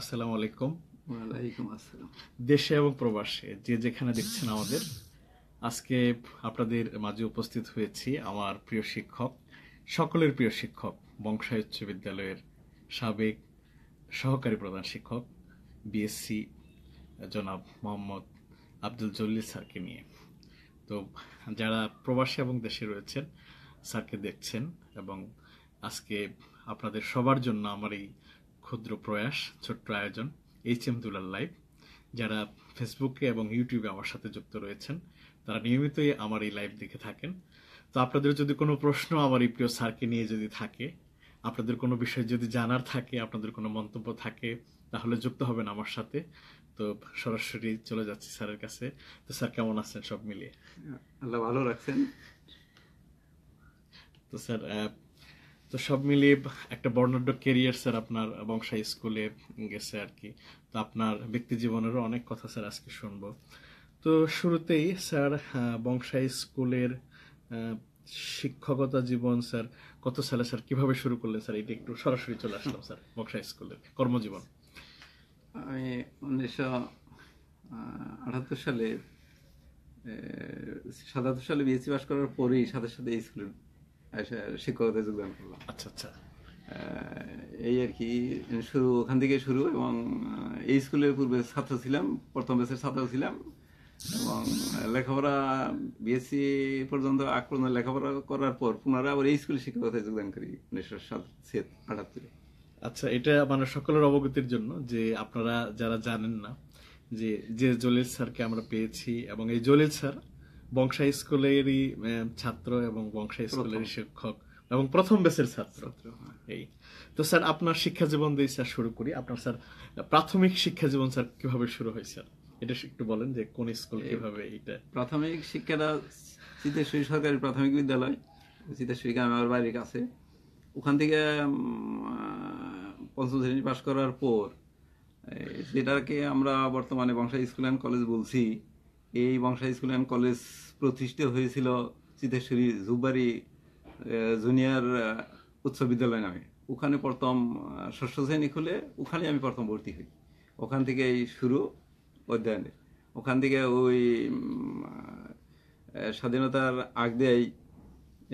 আসসালামু আলাইকুম আসসালাম দেশে এবং প্রবাসে যে যেখানে দেখছেন আমাদের আজকে আপনাদের মাঝে উপস্থিত হয়েছি আমার প্রিয় শিক্ষক সকলের প্রিয় শিক্ষক বংশায় উচ্চ বিদ্যালয়ের সাবেক সহকারী প্রধান শিক্ষক বিএসসি জনাব মোহাম্মদ আব্দুল জল্লি স্যারকে নিয়ে তো যারা প্রবাসী এবং দেশে রয়েছেন স্যারকে দেখছেন এবং আজকে আপনাদের সবার জন্য আমার এই ক্ষুদ্র প্রয়াস ছোট্ট আয়োজন এইচ এম দুলাল লাইভ যারা ফেসবুকে এবং ইউটিউবে আমার সাথে যুক্ত রয়েছেন তারা নিয়মিতই আমার এই লাইভ দেখে থাকেন তো আপনাদের যদি কোনো প্রশ্ন আমার এই প্রিয় স্যারকে নিয়ে যদি থাকে আপনাদের কোনো বিষয় যদি জানার থাকে আপনাদের কোনো মন্তব্য থাকে তাহলে যুক্ত হবেন আমার সাথে তো সরাসরি চলে যাচ্ছি স্যারের কাছে তো স্যার কেমন আছেন সব মিলিয়ে আল্লাহ ভালো রাখছেন তো স্যার তো সব মিলিয়ে একটা বর্ণাঢ্য কেরিয়ার স্যার আপনার বংশা স্কুলে গেছে আর কি তো আপনার ব্যক্তি জীবনেরও অনেক কথা স্যার আজকে শুনব তো শুরুতেই স্যার বংশা স্কুলের শিক্ষকতা জীবন স্যার কত সালে স্যার কিভাবে শুরু করলেন স্যার এটা একটু সরাসরি চলে আসলাম স্যার বংশা স্কুলের কর্মজীবন আমি উনিশশো আঠাত্তর সালে সাতাত্তর সালে বিএসসি পাস করার পরেই সাথে সাথে স্কুলে আচ্ছা, শিক্ষকতা যোগদান করলাম আচ্ছা আচ্ছা এই আর কি শুরু ওখান থেকে শুরু এবং এই স্কুলের পূর্বে ছাত্র ছিলাম প্রথম বেসের ছাত্র ছিলাম এবং লেখাপড়া বিএসসি পর্যন্ত আগ পর্যন্ত লেখাপড়া করার পর পুনরায় আবার এই স্কুলের শিক্ষকতায় যোগদান করি উনিশশো সাত আটাত্তরে আচ্ছা এটা মানে সকলের অবগতির জন্য যে আপনারা যারা জানেন না যে যে জলিল স্যারকে আমরা পেয়েছি এবং এই জলিল স্যার বংশাই স্কুলেরই ছাত্র এবং বংশাই স্কুলেরই শিক্ষক এবং প্রথম বেসের ছাত্র হ্যাঁ। এই তো স্যার আপনার শিক্ষা জীবন দিয়ে স্যার শুরু করি আপনার স্যার প্রাথমিক শিক্ষা জীবন স্যার কিভাবে শুরু হয়েছে এটা একটু বলেন যে কোন স্কুল কিভাবে এটা প্রাথমিক শিক্ষাটা চিতেশ্বরী সরকারি প্রাথমিক বিদ্যালয় চিতেশ্বরী গ্রামে আমার বাড়ির কাছে ওখান থেকে পঞ্চম শ্রেণী পাশ করার পর যেটাকে আমরা বর্তমানে বংশাই স্কুল অ্যান্ড কলেজ বলছি এই বংশা স্কুল অ্যান্ড কলেজ প্রতিষ্ঠিত হয়েছিল চিতেশ্বরী জুবারি জুনিয়র উচ্চ বিদ্যালয় নামে ওখানে প্রথম ষষ্ঠ শ্রেণী খুলে ওখানে আমি প্রথম ভর্তি হই ওখান থেকে এই শুরু অধ্যয়নের ওখান থেকে ওই স্বাধীনতার আগ দেয়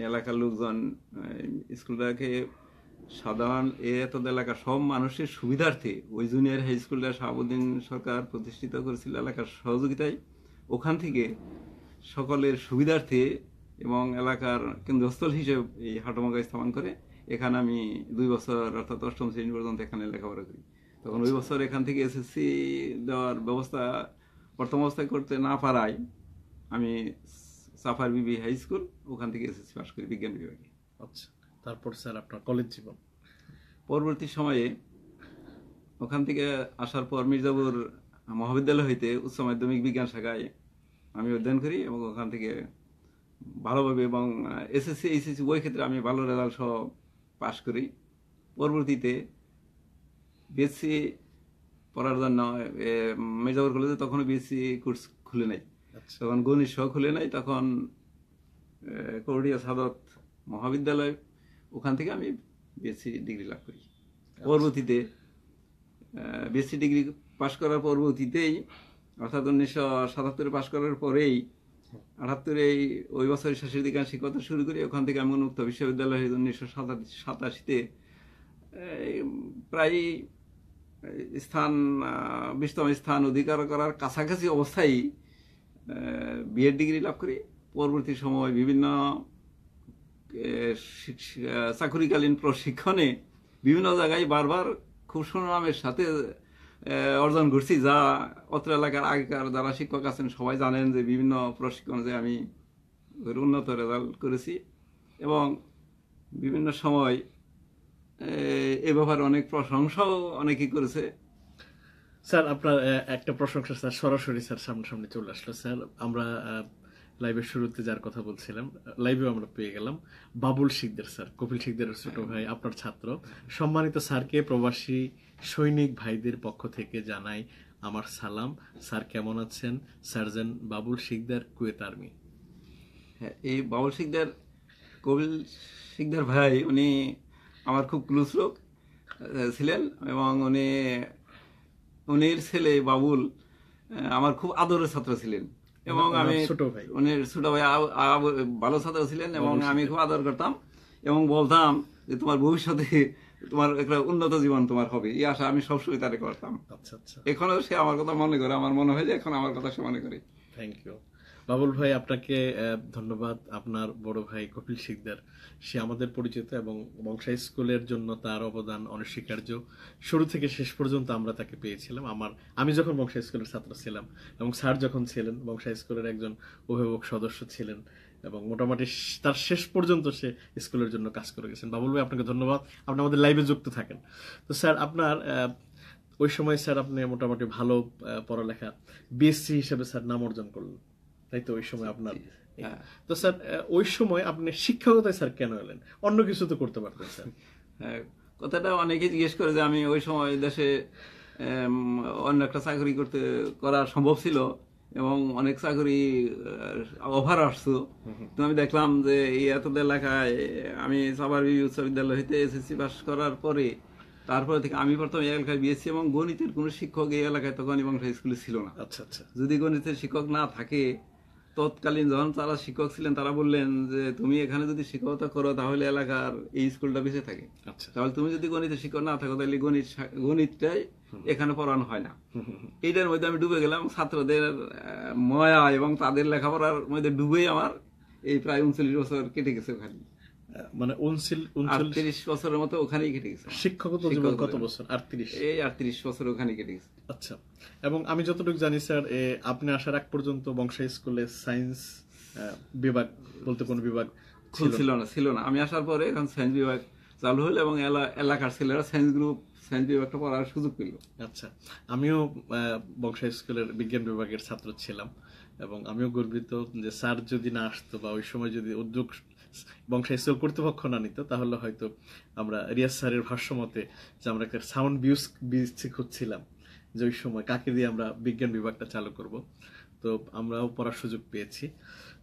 এলাকার লোকজন স্কুলটাকে সাধারণ এত এলাকার সব মানুষের সুবিধার্থে ওই জুনিয়র হাই স্কুলটা শাহাবুদ্দিন সরকার প্রতিষ্ঠিত করেছিল এলাকার সহযোগিতায় ওখান থেকে সকলের সুবিধার্থে এবং এলাকার কেন্দ্রস্থল হিসেবে এই হাটমাগা স্থাপন করে এখানে আমি দুই বছর অর্থাৎ অষ্টম শ্রেণী পর্যন্ত এখানে লেখাপড়া করি তখন ওই বছর এখান থেকে এসএসসি দেওয়ার ব্যবস্থা প্রথম অবস্থায় করতে না পারায় আমি সাফার বিবি হাই স্কুল ওখান থেকে এসএসসি পাস করি বিজ্ঞান বিভাগে আচ্ছা তারপর স্যার আপনার কলেজ জীবন পরবর্তী সময়ে ওখান থেকে আসার পর মির্জাপুর মহাবিদ্যালয় হইতে উচ্চ মাধ্যমিক বিজ্ঞান শাখায় আমি অধ্যয়ন করি এবং ওখান থেকে ভালোভাবে এবং এসএসসি এইচএসসি ওই ক্ষেত্রে আমি ভালো রেজাল্ট সহ পাশ করি পরবর্তীতে বিএসসি পড়ার জন্য মির্জাপুর কলেজে তখনও বিএসসি কোর্স খুলে নাই আচ্ছা। তখন গণিত সহ খুলে নাই তখন করডিয়া সাদত মহাবিদ্যালয় ওখান থেকে আমি বিএসসি ডিগ্রি লাভ করি আচ্ছা। পরবর্তীতে বিএসসি ডিগ্রি পাশ করার পরবর্তীতেই অর্থাৎ উনিশশো সাতাত্তরে পাশ করার পরেই আটাত্তরে ওই বছরের শেষের দিকে আমি শিক্ষকতা শুরু করি ওখান থেকে আমি উন্মুক্ত বিশ্ববিদ্যালয়ে উনিশশো সাতাশিতে প্রায় স্থান বিশতম স্থান অধিকার করার কাছাকাছি অবস্থায় বিএড ডিগ্রি লাভ করি পরবর্তী সময় বিভিন্ন চাকুরিকালীন প্রশিক্ষণে বিভিন্ন জায়গায় বারবার খুব সুনামের সাথে অর্জন করছি যা অত্র এলাকার আগেকার যারা শিক্ষক আছেন সবাই জানেন যে বিভিন্ন প্রশিক্ষণ যে আমি উন্নত রেজাল্ট করেছি এবং বিভিন্ন সময় এ ব্যাপারে অনেক প্রশংসাও অনেকেই করেছে স্যার আপনার একটা প্রশংসা স্যার সরাসরি স্যার সামনাসামনি চলে আসলো স্যার আমরা লাইভের শুরুতে যার কথা বলছিলাম লাইভেও আমরা পেয়ে গেলাম বাবুল শিখদের স্যার কপিল শিখদের ছোট হ্যাঁ। ভাই আপনার ছাত্র সম্মানিত স্যারকে প্রবাসী সৈনিক ভাইদের পক্ষ থেকে জানাই আমার সালাম স্যার কেমন আছেন surgeon Babul Sikdar Kuwait army হ্যাঁ এই বাবুল শিকদার কবিল শিকদার ভাই উনি আমার খুব ক্লোজ লোক ছিলেন এবং উনি উনির ছেলে বাবুল আমার খুব আদরের ছাত্র ছিলেন এবং আমি উনি ছোট ভাই ভালো ছাত্র ছিলেন এবং আমি খুব আদর করতাম এবং বলতাম যে তোমার ভবিষ্যতে তোমার একটা উন্নত জীবন তোমার হবে এই আশা আমি সবসময় তারে করতাম আচ্ছা, আচ্ছা। এখনো সে আমার কথা মনে করে আমার মনে হয় যে এখন আমার কথা সে মনে করে থ্যাংক ইউ বাবুল ভাই আপনাকে ধন্যবাদ আপনার বড় ভাই কপিল শিকদার সে আমাদের পরিচিত এবং বংশা স্কুলের জন্য তার অবদান অনস্বীকার্য শুরু থেকে শেষ পর্যন্ত আমরা তাকে পেয়েছিলাম আমার আমি যখন বংশা স্কুলের ছাত্র ছিলাম এবং স্যার যখন ছিলেন বংশা স্কুলের একজন অভিভাবক সদস্য ছিলেন এবং মোটামুটি তার শেষ পর্যন্ত সে স্কুলের জন্য কাজ করে গেছেন বাবুল ভাই আপনাকে ধন্যবাদ আপনি আমাদের লাইভে যুক্ত থাকেন তো স্যার আপনার ওই সময় স্যার আপনি মোটামুটি ভালো পড়ালেখা বিএসসি হিসেবে স্যার নাম অর্জন করলেন তাই তো ওই সময় আপনার তো স্যার ওই সময় আপনি শিক্ষকতায় স্যার কেন এলেন অন্য কিছু তো করতে পারতেন স্যার হ্যাঁ, কথাটা অনেকে জিজ্ঞেস করে যে আমি ওই সময় দেশে অন্য একটা চাকরি করতে করা সম্ভব ছিল এবং অনেক চাকরি অভার আসছো তো আমি দেখলাম যে এই এত এলাকায় আমি সাবারবি উচ্চ বিদ্যালয় হইতে এসএসসি পাস করার পরে তারপরে থেকে আমি প্রথম এই এলাকায় বিএসসি এবং গণিতের কোনো শিক্ষক এই এলাকায় তখন এবং স্কুলে ছিল না আচ্ছা আচ্ছা যদি গণিতের শিক্ষক না থাকে তৎকালীন যখন তারা শিক্ষক ছিলেন তারা বললেন যে তুমি এখানে যদি শিক্ষকতা করো তাহলে এলাকার এই স্কুলটা বেঁচে থাকে আচ্ছা। তাহলে তুমি যদি গণিতের শিক্ষক না থাকো তাহলে গণিত গণিতটাই এখানে পড়ানো হয় না এইটার মধ্যে আমি ডুবে গেলাম ছাত্রদের ময়া এবং তাদের লেখাপড়ার মধ্যে ডুবেই আমার এই প্রায় উনচল্লিশ বছর কেটে গেছে ওখানে মানে উনচল্লিশ বছরের মতো ওখানেই কেটে গেছে শিক্ষকত জীবন কত বছর আটত্রিশ এই আটত্রিশ বছর ওখানে কেটে গেছে আচ্ছা এবং আমি যতটুকু জানি স্যার আপনি আসার আগ পর্যন্ত বংশা স্কুলে সায়েন্স বিভাগ বলতে কোন বিভাগ ছিল না ছিল না আমি আসার পরে এখন সায়েন্স বিভাগ চালু হলো এবং এলাকার ছেলেরা সায়েন্স গ্রুপ সায়েন্স বিভাগটা পড়ার সুযোগ পেল আচ্ছা আমিও বংশা স্কুলের বিজ্ঞান বিভাগের ছাত্র ছিলাম এবং আমিও গর্বিত যে স্যার যদি না আসতো বা ওই সময় যদি উদ্যোগ বংশে সেল কর্তৃপক্ষ না নিত তাহলে হয়তো আমরা রিয়াজ স্যারের ভাষ্য মতে যে আমরা একটা সাউন্ড বিউস বিচ্ছি খুঁজছিলাম যে ওই সময় কাকে দিয়ে আমরা বিজ্ঞান বিভাগটা চালু করব তো আমরাও পড়ার সুযোগ পেয়েছি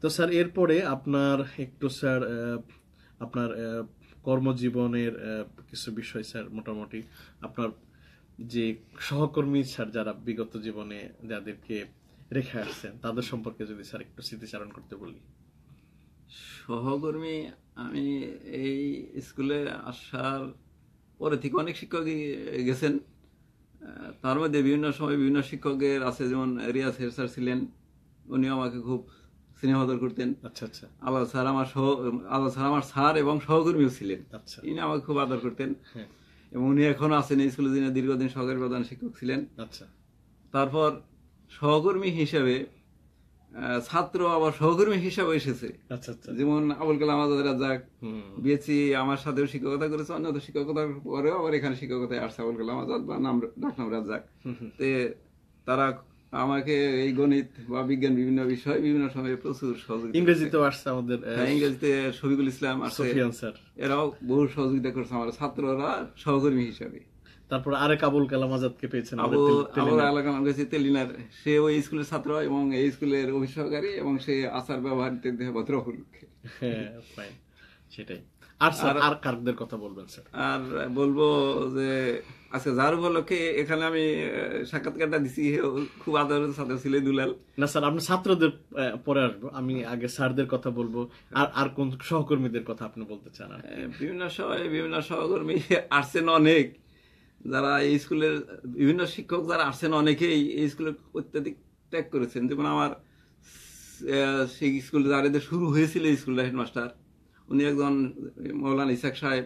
তো স্যার এরপরে আপনার একটু স্যার আপনার কর্মজীবনের কিছু বিষয় স্যার মোটামুটি আপনার যে সহকর্মী স্যার যারা বিগত জীবনে যাদেরকে রেখে আসছেন তাদের সম্পর্কে যদি স্যার একটু স্মৃতিচারণ করতে বলি সহকর্মী আমি এই স্কুলে আসার পরে থেকে অনেক শিক্ষকই গেছেন তার মধ্যে বিভিন্ন সময় বিভিন্ন শিক্ষকের আছে যেমন রিয়াজ স্যার ছিলেন উনি আমাকে খুব স্নেহদর করতেন আচ্ছা আচ্ছা আল্লাহ স্যার আমার সহ আল্লাহ স্যার আমার স্যার এবং সহকর্মীও ছিলেন আচ্ছা ইনি আমাকে খুব আদর করতেন হ্যাঁ। এবং উনি এখনো আছেন স্কুলে যিনি দীর্ঘদিন সহকারী প্রধান শিক্ষক ছিলেন আচ্ছা তারপর সহকর্মী হিসেবে ছাত্র আবার সহকর্মী হিসাবে এসেছে আচ্ছা, আচ্ছা। যেমন আবুল কালাম আজাদ রাজাক বিএসসি আমার সাথেও শিক্ষকতা করেছে অন্যত শিক্ষকতার পরেও আবার এখানে শিক্ষকতায় আসছে আবুল কালাম আজাদ বা নাম ডাকনাম রাজাক তে তারা আমাকে এই গণিত বা বিজ্ঞান বিভিন্ন বিষয় বিভিন্ন সময়ে প্রচুর সহযোগিতা ইংরেজিতে আসছে আমাদের হ্যাঁ, ইংরেজিতে শফিকুল ইসলাম আসছে এরাও বহু সহযোগিতা করছে আমার ছাত্ররা সহকর্মী হিসাবে তারপর আরেক কাবুল কালাম আজাদকে পেয়েছেন তেলিনার সে ওই স্কুলের ছাত্র এবং এই স্কুলের অভিসহকারী এবং সে আচার ব্যবহার ভদ্রহুল হ্যাঁ সেটাই আর স্যার আর কারকদের কথা বলবেন স্যার আর বলবো যে আজকে যার উপলক্ষে এখানে আমি সাক্ষাৎকারটা দিছি খুব আদরের ছাত্র ছিল দুলাল না স্যার আপনি ছাত্রদের পরে আসবো আমি আগে স্যারদের কথা বলবো আর আর কোন সহকর্মীদের কথা আপনি বলতে চান বিভিন্ন সময় বিভিন্ন সহকর্মী আসছেন অনেক যারা এই স্কুলের বিভিন্ন শিক্ষক যারা আসছেন অনেকেই এই স্কুলের অত্যাধিক ত্যাগ করেছেন যেমন আমার সেই স্কুল যারা শুরু হয়েছিল স্কুলটা হেডমাস্টার উনি একজন মৌলানা ইসাক সাহেব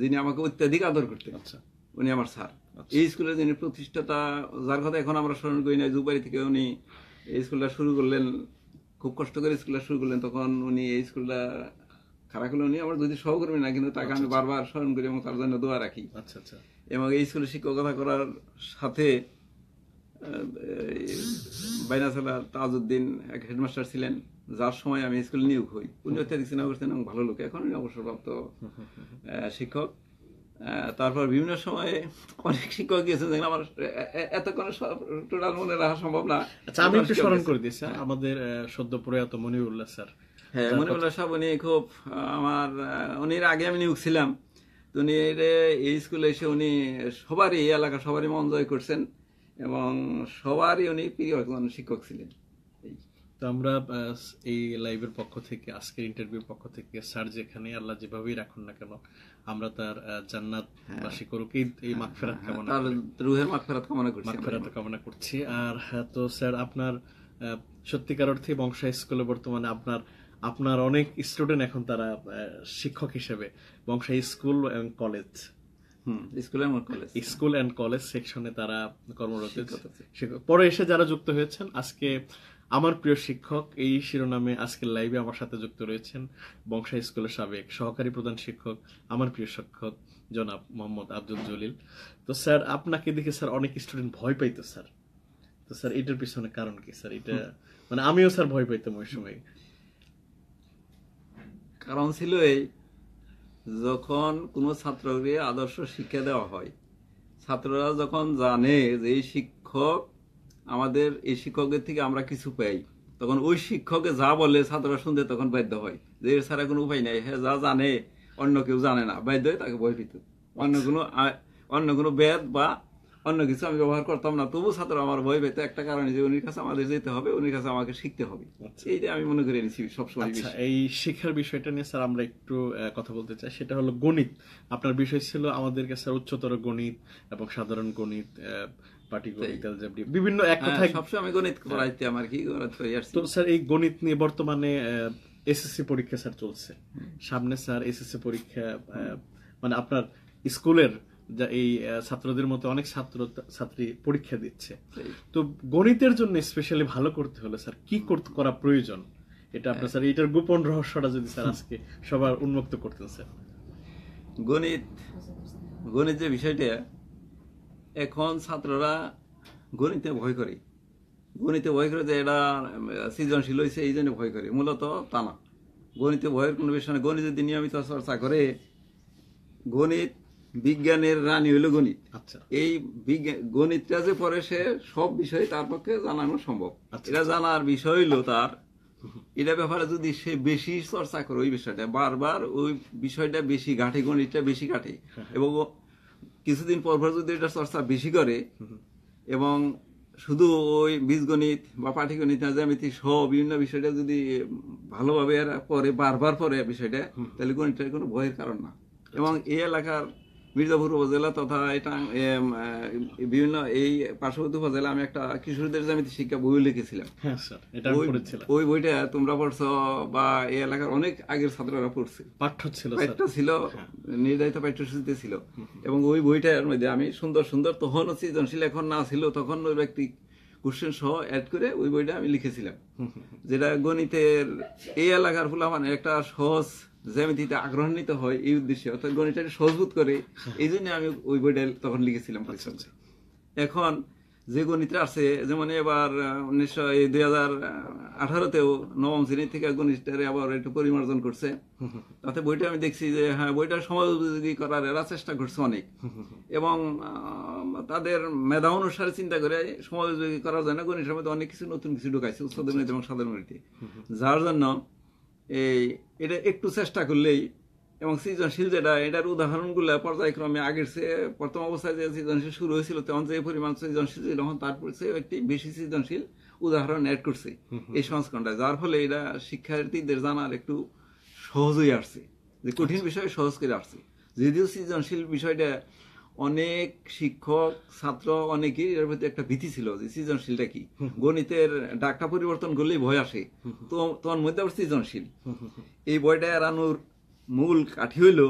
যিনি আমাকে অত্যাধিক আদর করতেন আচ্ছা উনি আমার স্যার আচ্ছা। এই স্কুলের যিনি প্রতিষ্ঠাতা যার কথা এখন আমরা স্মরণ করি না জুবাড়ি থেকে উনি এই স্কুলটা শুরু করলেন খুব কষ্ট করে স্কুলটা শুরু করলেন তখন উনি এই স্কুলটা খারাপ হলে উনি আমার যদি সহকর্মী না কিন্তু তাকে আচ্ছা, আমি আচ্ছা। বারবার স্মরণ করি এবং তার জন্য দোয়া রাখি আচ্ছা আচ্ছা এবং এই স্কুলে শিক্ষকতা করার সাথে বাইনাসালা তাজউদ্দিন এক হেডমাস্টার ছিলেন যার সময় আমি স্কুলে নিয়োগ হই উনি অত্যাধিক চিন্তা করছেন এবং ভালো লোক এখন অবসরপ্রাপ্ত শিক্ষক তারপর বিভিন্ন সময়ে অনেক শিক্ষক গিয়েছেন যেগুলো আমার এতক্ষণে টোটাল মনে রাখা সম্ভব না আচ্ছা, আমি একটু স্মরণ করে দিচ্ছি আমাদের সদ্য প্রয়াত মনিউল্লাহ স্যার হ্যাঁ মনিউল্লাহ সাহেব উনি খুব আমার উনির আগে আমি নিয়োগ ছিলাম উনি এই স্কুলে এসে উনি সবারই এই এলাকা সবারই মন জয় করছেন এবং সবারই উনি প্রিয় একজন শিক্ষক ছিলেন তো আমরা এই লাইভের পক্ষ থেকে আজকের ইন্টারভিউ পক্ষ থেকে স্যার যেখানে আল্লাহ যেভাবেই রাখুন না কেন আমরা তার জান্নাত বাসী হ্যাঁ। করুক এই ফেরাত হ্যাঁ, কামনা তার রুহের কামনা করছি ফেরাত কামনা করছি আর হ্যাঁ, তো স্যার আপনার সত্যিকার অর্থে বংশা স্কুলে বর্তমানে আপনার আপনার অনেক স্টুডেন্ট এখন তারা শিক্ষক হিসেবে বংশা স্কুল এবং college school and college school and college সেকশনে তারা কর্মরত পরে এসে যারা যুক্ত হয়েছেন আজকে আমার প্রিয় শিক্ষক এই শিরোনামে আজকে লাইভে আমার সাথে যুক্ত রয়েছেন বংশা স্কুলের সাবেক সহকারী প্রধান শিক্ষক আমার প্রিয় শিক্ষক জনাব মোহাম্মদ আব্দুল জলিল তো স্যার আপনাকে দেখে স্যার অনেক স্টুডেন্ট ভয় পাইতো স্যার তো স্যার এটার পিছনে কারণ কি স্যার এটা মানে আমিও স্যার ভয় পাইতাম ওই সময় কারণ ছিল এই যখন কোনো ছাত্রকে আদর্শ শিক্ষা দেওয়া হয় ছাত্ররা যখন জানে যে এই শিক্ষক আমাদের এই শিক্ষকের থেকে আমরা কিছু পাই তখন ওই শিক্ষকে যা বলে ছাত্ররা শুনতে তখন বাধ্য হয় যে এর ছাড়া কোনো উপায় নাই হ্যাঁ যা জানে অন্য কেউ জানে না বাধ্য হয় তাকে ভয় পেত অন্য কোনো অন্য কোনো বেদ বা অন্য কিছু আমি ব্যবহার করতাম না তবু ছাত্র আমার ভয় পেতে একটা কারণে যে উনির কাছে আমাদের যেতে হবে উনির কাছে আমাকে শিখতে হবে আচ্ছা। এইটা আমি মনে করে এনেছি সবসময় আচ্ছা, এই শিক্ষার বিষয়টা নিয়ে স্যার আমরা একটু কথা বলতে চাই সেটা হলো গণিত আপনার বিষয় ছিল আমাদের কাছে উচ্চতর গণিত এবং সাধারণ গণিত বিভিন্ন এক হ্যাঁ, কথায় সবসময় আমি গণিত হ্যাঁ। পড়াইতে আমার কি তো স্যার এই গণিত নিয়ে বর্তমানে এসএসসি পরীক্ষা স্যার চলছে সামনে স্যার এসএসসি পরীক্ষা মানে আপনার স্কুলের যা এই ছাত্রদের মতো অনেক ছাত্র ছাত্রী পরীক্ষা দিচ্ছে তো গণিতের জন্য স্পেশালি ভালো করতে হলে স্যার কি করতে করা প্রয়োজন এটা আপনার স্যার এটার গোপন রহস্যটা যদি স্যার আজকে সবার উন্মুক্ত করতেন স্যার গণিত গণিত যে বিষয়টা এখন ছাত্ররা গণিতে ভয় করে গণিতে ভয় করে যে এটা সৃজনশীল হয়েছে এই জন্য ভয় করে মূলত তা না গণিতে ভয়ের কোনো বিষয় না গণিত যদি নিয়মিত চর্চা করে গণিত বিজ্ঞানের রানী হলো গণিত আচ্ছা। এই গণিতটা যে পরে সে সব বিষয়ে তার পক্ষে জানানো সম্ভব আচ্ছা। এটা জানার বিষয় হলো তার এটা ব্যাপারে যদি সে বেশি চর্চা করে ওই বিষয়টা বারবার ওই বিষয়টা বেশি ঘাটে গণিতটা বেশি ঘাটে হ্যাঁ। এবং কিছুদিন পর পর যদি এটা চর্চা বেশি করে এবং শুধু ওই বীজগণিত বা পাটিগণিত না জ্যামিতি সব বিভিন্ন বিষয়টা যদি ভালোভাবে পরে বারবার পরে বিষয়টা তাহলে গণিতের কোনো ভয়ের কারণ না আচ্ছা। এবং এই এলাকার মির্জাপুর উপজেলা তথা এটা বিভিন্ন এই পার্শ্ববর্তী উপজেলা আমি একটা কিশোরদের জামিতে শিক্ষা বই লিখেছিলাম হ্যাঁ, ওই বইটা তোমরা পড়ছো বা এই এলাকার অনেক আগের ছাত্ররা পড়ছে পাঠ্য ছিল পাঠ্য ছিল হ্যাঁ। নির্ধারিত পাঠ্যসূচিতে ছিল এবং ওই বইটার মধ্যে আমি সুন্দর সুন্দর তখন সৃজনশীল এখন না ছিল তখন ওই ব্যক্তি কোশ্চেন সহ অ্যাড করে ওই বইটা আমি লিখেছিলাম যেটা গণিতের এই এলাকার ফুলা মানে একটা সহজ জ্যামিতিতে হয় এই উদ্দেশ্যে অর্থাৎ গণিতটাকে করে এই জন্য আমি ওই বইটা তখন লিখেছিলাম আচ্ছা, আচ্ছা। এখন যে আছে যেমন এবার উনিশশো দুই হাজার আঠারোতেও নবম শ্রেণী থেকে গণিতটারে আবার একটু পরিমার্জন করছে তাতে বইটা আমি দেখছি যে হ্যাঁ বইটা সমাজ উপযোগী করার এরা চেষ্টা করছে অনেক এবং তাদের মেধা অনুসারে চিন্তা করে সমাজ উপযোগী করার জন্য গণিতের মধ্যে অনেক কিছু নতুন কিছু ঢুকাইছে উচ্চতর আচ্ছা, গণিত এবং সাধারণ গণিতে যার জন্য এই এটা একটু চেষ্টা করলেই এবং সৃজনশীল যেটা এটার উদাহরণগুলো পর্যায়ক্রমে আগের প্রথম অবস্থায় যে সৃজনশীল শুরু হয়েছিল তখন যে পরিমাণ সৃজনশীল ছিল তখন তারপর সে একটি বেশি সৃজনশীল উদাহরণ অ্যাড করছে এই সংস্করণটা যার ফলে এটা শিক্ষার্থীদের জানার একটু সহজই আসছে যে কঠিন বিষয় সহজ করে আসছে যদিও সৃজনশীল বিষয়টা অনেক শিক্ষক ছাত্র অনেকে এর প্রতি একটা ভীতি ছিল যে সৃজনশীলটা কি গণিতের ডাকটা পরিবর্তন করলেই ভয় আসে তো তোমার মধ্যে আবার সৃজনশীল এই বইটা এড়ানোর মূল কাঠি হইল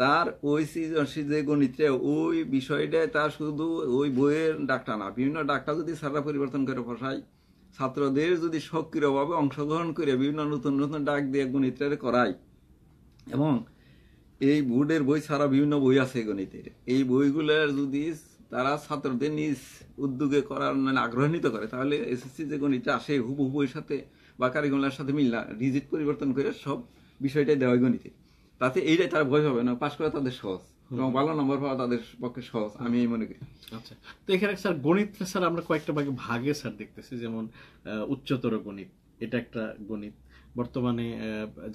তার ওই সৃজনশীল যে গণিতটা ওই বিষয়টায় তার শুধু ওই বইয়ের ডাকটা না বিভিন্ন ডাকটা যদি সারা পরিবর্তন করে ফসায় ছাত্রদের যদি সক্রিয়ভাবে অংশগ্রহণ করে বিভিন্ন নতুন নতুন ডাক দিয়ে গণিতটা করায় এবং এই বোর্ডের বই ছাড়া বিভিন্ন বই আছে গণিতের এই বইগুলোর যদি তারা ছাত্রদের নিজ উদ্যোগে করার মানে আগ্রহিত করে তাহলে এসএসসি যে গণিতটা আসে হুবহু এর সাথে বা কারিগুলার সাথে মিল না রিজিট পরিবর্তন করে সব বিষয়টাই দেওয়া হয় গণিতে তাতে এইটাই তারা ভয় পাবে না পাশ করা তাদের সহজ এবং ভালো নম্বর পাওয়া তাদের পক্ষে সহজ আমি এই মনে করি আচ্ছা তো এখানে স্যার গণিত স্যার আমরা কয়েকটা ভাগে ভাগে স্যার দেখতেছি যেমন উচ্চতর গণিত এটা একটা গণিত বর্তমানে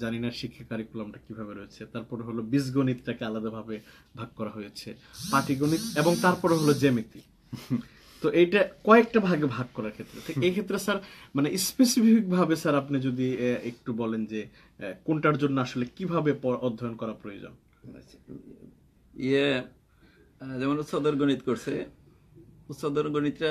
জানি না শিক্ষা কারিকুলামটা কিভাবে রয়েছে তারপরে হলো বীজগণিতটাকে আলাদাভাবে ভাগ করা হয়েছে পাটিগণিত এবং তারপরে হলো জ্যামিতি তো এইটা কয়েকটা ভাগে ভাগ করার ক্ষেত্রে এই ক্ষেত্রে স্যার মানে স্পেসিফিক ভাবে স্যার আপনি যদি একটু বলেন যে কোনটার জন্য আসলে কিভাবে অধ্যয়ন করা প্রয়োজন ইয়ে যেমন উচ্চদর গণিত করছে উচ্চদর গণিতটা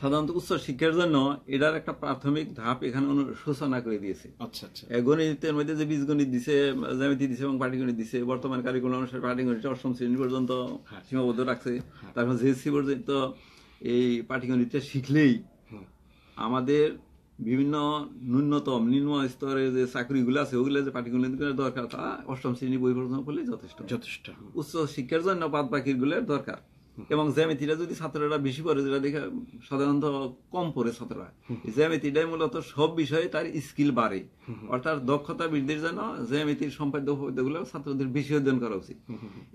সাধারণত উচ্চ শিক্ষার জন্য এটার একটা প্রাথমিক ধাপ এখানে সূচনা করে দিয়েছে আচ্ছা আচ্ছা গণিতের মধ্যে যে বীজগণিত দিছে জ্যামিতি দিছে এবং পাটিগণিত দিছে বর্তমান কারিগুলো অনুসারে পাটিগণিত অষ্টম শ্রেণী পর্যন্ত হ্যাঁ। সীমাবদ্ধ রাখছে হ্যাঁ। তারপর জিএসসি পর্যন্ত এই পাটিগণিতটা শিখলেই আমাদের বিভিন্ন ন্যূনতম নিম্ন স্তরে যে চাকরিগুলো আছে ওগুলো যে পাটিগণিত দরকার তা অষ্টম শ্রেণী বই পর্যন্ত করলে যথেষ্ট যথেষ্ট উচ্চ শিক্ষার জন্য বাদ বাকিগুলোর দরকার এবং জ্যামিতিটা যদি ছাত্ররা বেশি পড়ে যেটা দেখে সাধারণত কম পড়ে ছাত্ররা জ্যামিতিটাই মূলত সব বিষয়ে তার স্কিল বাড়ে অর্থাৎ দক্ষতা বৃদ্ধির জন্য জ্যামিতির সম্পাদ্য উপপাদ্যগুলো ছাত্রদের বেশি অর্জন করা উচিত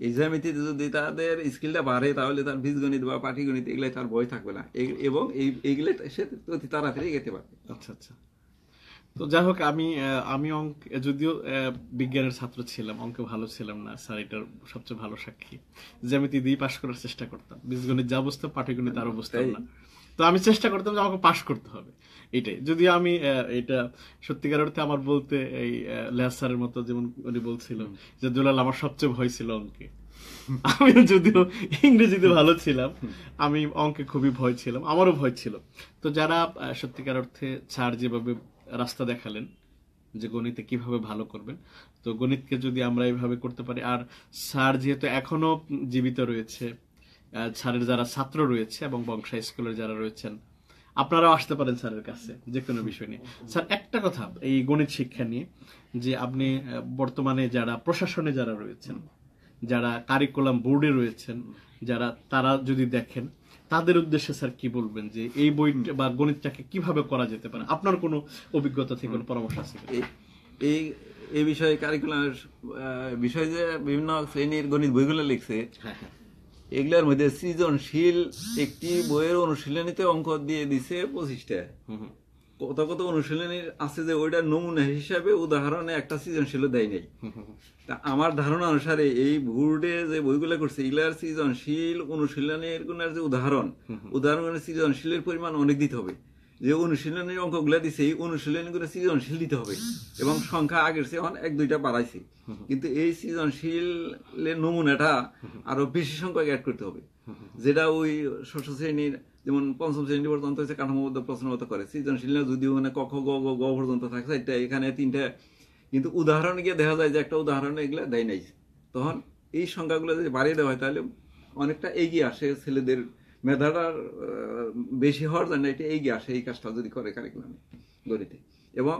এই জ্যামিতিতে যদি তাদের স্কিলটা বাড়ে তাহলে তার বীজগণিত বা পাটিগণিত এগুলো তার ভয় থাকবে না এবং এইগুলো সে অতি তাড়াতাড়ি গেতে পারবে আচ্ছা আচ্ছা তো যাই হোক আমি আমি অঙ্ক যদিও বিজ্ঞানের ছাত্র ছিলাম অঙ্কে ভালো ছিলাম না স্যার এটার সবচেয়ে ভালো সাক্ষী যে আমি দিয়ে পাশ করার চেষ্টা করতাম বীজগণিত যা বুঝতাম পাটিগণিত আরও বুঝতাম না তো আমি চেষ্টা করতাম যে আমাকে পাশ করতে হবে এটাই যদি আমি এটা সত্যিকার অর্থে আমার বলতে এই লেসারের মতো যেমন উনি বলছিল যে দুলাল আমার সবচেয়ে ভয় ছিল অঙ্কে আমি যদিও ইংরেজিতে ভালো ছিলাম আমি অঙ্কে খুবই ভয় ছিলাম আমারও ভয় ছিল তো যারা সত্যিকার অর্থে ছাড় যেভাবে রাস্তা দেখালেন যে গণিতে কিভাবে ভালো করবেন তো গণিতকে যদি আমরা এইভাবে করতে পারি আর স্যার যেহেতু এখনো জীবিত রয়েছে স্যারের যারা ছাত্র রয়েছে এবং বংশা স্কুলের যারা রয়েছেন আপনারাও আসতে পারেন স্যারের কাছে যে কোনো বিষয় নিয়ে স্যার একটা কথা এই গণিত শিক্ষা নিয়ে যে আপনি বর্তমানে যারা প্রশাসনে যারা রয়েছেন যারা কারিকুলাম বোর্ডে রয়েছেন যারা তারা যদি দেখেন তাদের উদ্দেশ্যে স্যার কি বলবেন যে এই বই বা গণিতটাকে কিভাবে করা যেতে পারে আপনার কোনো অভিজ্ঞতা থেকে কোনো পরামর্শ আছে এই এই বিষয়ে কারিকুলামের বিষয়ে যে বিভিন্ন শ্রেণীর গণিত বইগুলো লিখছে হ্যাঁ, হ্যাঁ। এগুলোর মধ্যে সৃজনশীল একটি বইয়ের অনুশীলনীতে অঙ্ক দিয়ে দিছে পঁচিশটা কত অনুশীলনের আছে যে ওইটা নমুনা হিসাবে উদাহরণে একটা সৃজনশীল দেয় নাই তা আমার ধারণা অনুসারে এই বোর্ডে যে বইগুলো করছে এগুলার সৃজনশীল অনুশীলনের কোন যে উদাহরণ উদাহরণের মানে সৃজনশীলের পরিমাণ অনেক দিতে হবে যে অনুশীলনের অঙ্কগুলো দিছে এই অনুশীলনগুলো সৃজনশীল দিতে হবে এবং সংখ্যা আগের চেয়ে এখন এক দুইটা বাড়াইছে কিন্তু এই সৃজনশীলের নমুনাটা আরো বেশি সংখ্যক অ্যাড করতে হবে যেটা ওই ষষ্ঠ শ্রেণীর যেমন পঞ্চম শ্রেণী পর্যন্ত হচ্ছে কাঠামোবদ্ধ প্রশ্নগত করে সৃজনশীল যদি মানে কখ গ গ গ পর্যন্ত থাকছে এটা এখানে তিনটা কিন্তু উদাহরণ গিয়ে দেখা যায় যে একটা উদাহরণ এগুলো দেয় নাই তখন এই সংখ্যাগুলো যদি বাড়িয়ে দেওয়া হয় তাহলে অনেকটা এগিয়ে আসে ছেলেদের মেধাটা বেশি হওয়ার জন্য এটা এগিয়ে আসে এই কাজটা যদি করে কারিকুলামে গণিতে এবং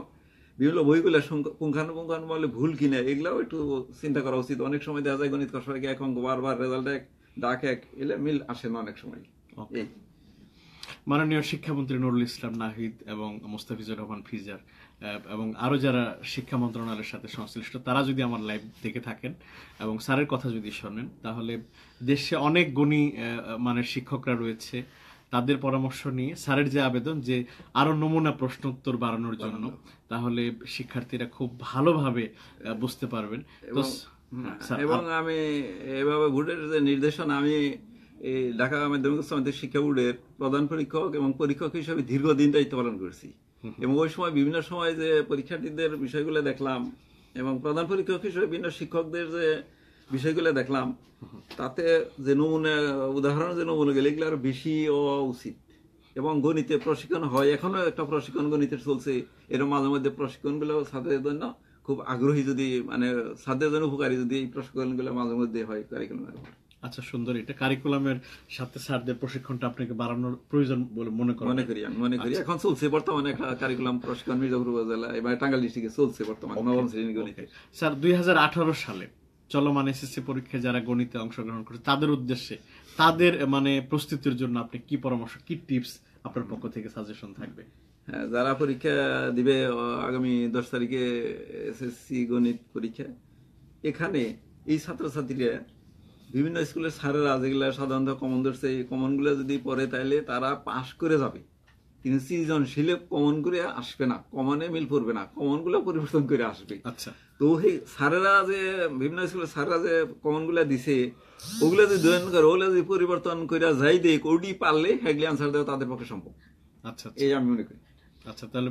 বিভিন্ন বইগুলো পুঙ্খানুপুঙ্খানু বলে ভুল কিনা এগুলাও একটু চিন্তা করা উচিত অনেক সময় দেখা যায় গণিত কষ্ট এক অঙ্ক বারবার রেজাল্ট এক ডাক এক এলে মিল আসে না অনেক সময় এই মাননীয় শিক্ষামন্ত্রী নুরুল ইসলাম নাহিদ এবং মোস্তাফিজুর রহমান ফিজার এবং আরও যারা শিক্ষা মন্ত্রণালয়ের সাথে সংশ্লিষ্ট তারা যদি আমার লাইভ দেখে থাকেন এবং স্যারের কথা যদি শোনেন তাহলে দেশে অনেক গুণী মানে শিক্ষকরা রয়েছে তাদের পরামর্শ নিয়ে স্যারের যে আবেদন যে আরও নমুনা প্রশ্নোত্তর বাড়ানোর জন্য তাহলে শিক্ষার্থীরা খুব ভালোভাবে বুঝতে পারবেন এবং হ্যাঁ, আমি এভাবে ভোটের যে নির্দেশনা আমি এই ঢাকা মাধ্যমিক উচ্চ মাধ্যমিক শিক্ষা বোর্ডের প্রধান পরীক্ষক এবং পরীক্ষক হিসেবে দীর্ঘদিন দায়িত্ব পালন করেছি এবং ওই সময় বিভিন্ন সময় যে পরীক্ষার্থীদের বিষয়গুলো দেখলাম এবং প্রধান পরীক্ষক হিসেবে বিভিন্ন শিক্ষকদের যে বিষয়গুলো দেখলাম তাতে যে নমুনা উদাহরণ যে নমুনা গেলে এগুলো আরো বেশি হওয়া উচিত এবং গণিতে প্রশিক্ষণ হয় এখনো একটা প্রশিক্ষণ গণিতে চলছে এর মাঝে মধ্যে প্রশিক্ষণগুলো ছাত্রদের জন্য খুব আগ্রহী যদি মানে ছাত্রদের জন্য উপকারী যদি এই প্রশিক্ষণগুলো মাঝে মধ্যে হয় কারিকুলামের আচ্ছা সুন্দর এটা কারিকুলামের সাথে স্যারদের প্রশিক্ষণটা আপনাকে বাড়ানোর প্রয়োজন বলে মনে করি মনে করি আমি মনে করি আচ্ছা। এখন চলছে বর্তমানে একটা কারিকুলাম প্রশিক্ষণ মির্জাপুর উপজেলা এবার টাঙ্গাইল ডিস্ট্রিক্টে চলছে বর্তমানে নবম গণিত স্যার দুই সালে চলমান এসএসসি পরীক্ষায় যারা গণিতে অংশগ্রহণ করে তাদের উদ্দেশ্যে তাদের মানে প্রস্তুতির জন্য আপনি কি পরামর্শ কি টিপস আপনার পক্ষ থেকে সাজেশন থাকবে হ্যাঁ, যারা পরীক্ষা দিবে আগামী দশ তারিখে এসএসসি গণিত পরীক্ষা এখানে এই ছাত্রছাত্রীরা বিভিন্ন স্কুলের স্যারেরা যেগুলো সাধারণত কমন ধরছে এই কমনগুলো যদি পড়ে তাইলে তারা পাস করে যাবে কিন্তু সৃজনশীলে কমন করে আসবে না কমনে মিল পড়বে না কমনগুলো পরিবর্তন করে আসবে আচ্ছা তো সেই স্যারেরা যে বিভিন্ন স্কুলের স্যারেরা যে কমনগুলো দিছে ওগুলো যদি দৈন করে ওগুলো যদি পরিবর্তন করে যাই দিয়ে ওডি পারলে হেগলি আনসার দেওয়া তাদের পক্ষে সম্ভব আচ্ছা, আচ্ছা এই আমি মনে করি আচ্ছা তাহলে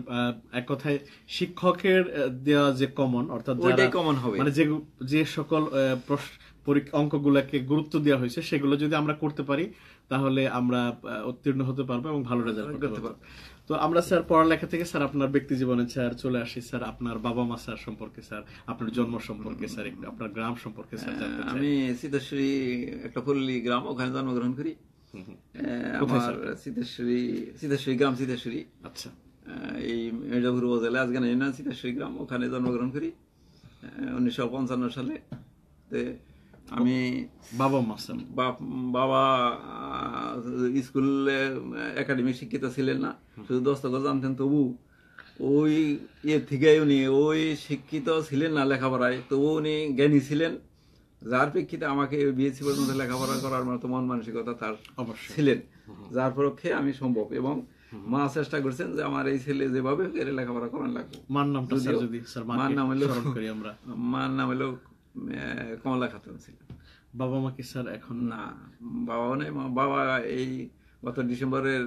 এক কথায় শিক্ষকের দেওয়া যে কমন অর্থাৎ কমন হবে মানে যে যে সকল প্রশ্ন অঙ্কগুলোকে গুরুত্ব দেওয়া হয়েছে সেগুলো যদি আমরা করতে পারি তাহলে আমরা উত্তীর্ণ হতে পারবো এবং ভালো রেজাল্ট করতে পারবো তো আমরা স্যার পড়ালেখা থেকে স্যার আপনার ব্যক্তি জীবনে স্যার চলে আসি স্যার আপনার বাবা মা স্যার সম্পর্কে স্যার আপনার জন্ম সম্পর্কে স্যার আপনার গ্রাম সম্পর্কে স্যার হ্যাঁ, আমি সিদ্ধেশ্বরী একটা পল্লী গ্রাম ওখানে জন্মগ্রহণ করি আমার সিদ্ধেশ্বরী সিদ্ধেশ্বরী গ্রাম সিদ্ধেশ্বরী আচ্ছা এই মির্জাপুর উপজেলা আজকে ইউনিয়ন সিদ্ধেশ্বরী গ্রাম ওখানে জন্মগ্রহণ করি উনিশশো পঞ্চান্ন সালে আমি বাবা মাস্টার বাবা স্কুলে একাডেমি শিক্ষিত ছিলেন না শুধু দস্তগত জানতেন তবু ওই ইয়ে থেকে উনি ওই শিক্ষিত ছিলেন না লেখাপড়ায় তবু উনি জ্ঞানী ছিলেন যার প্রেক্ষিতে আমাকে বিএসসি পর্যন্ত লেখাপড়া করার মতো মন মানসিকতা তার ছিলেন যার পক্ষে আমি সম্ভব এবং মা চেষ্টা করছেন যে আমার এই ছেলে যেভাবে লেখাপড়া করার লাগবে মার নামটা মার নাম হলো মার নাম হলো কমলা খাতুন ছিলেন বাবা মাকে স্যার এখন না বাবা নেই বাবা এই গত ডিসেম্বরের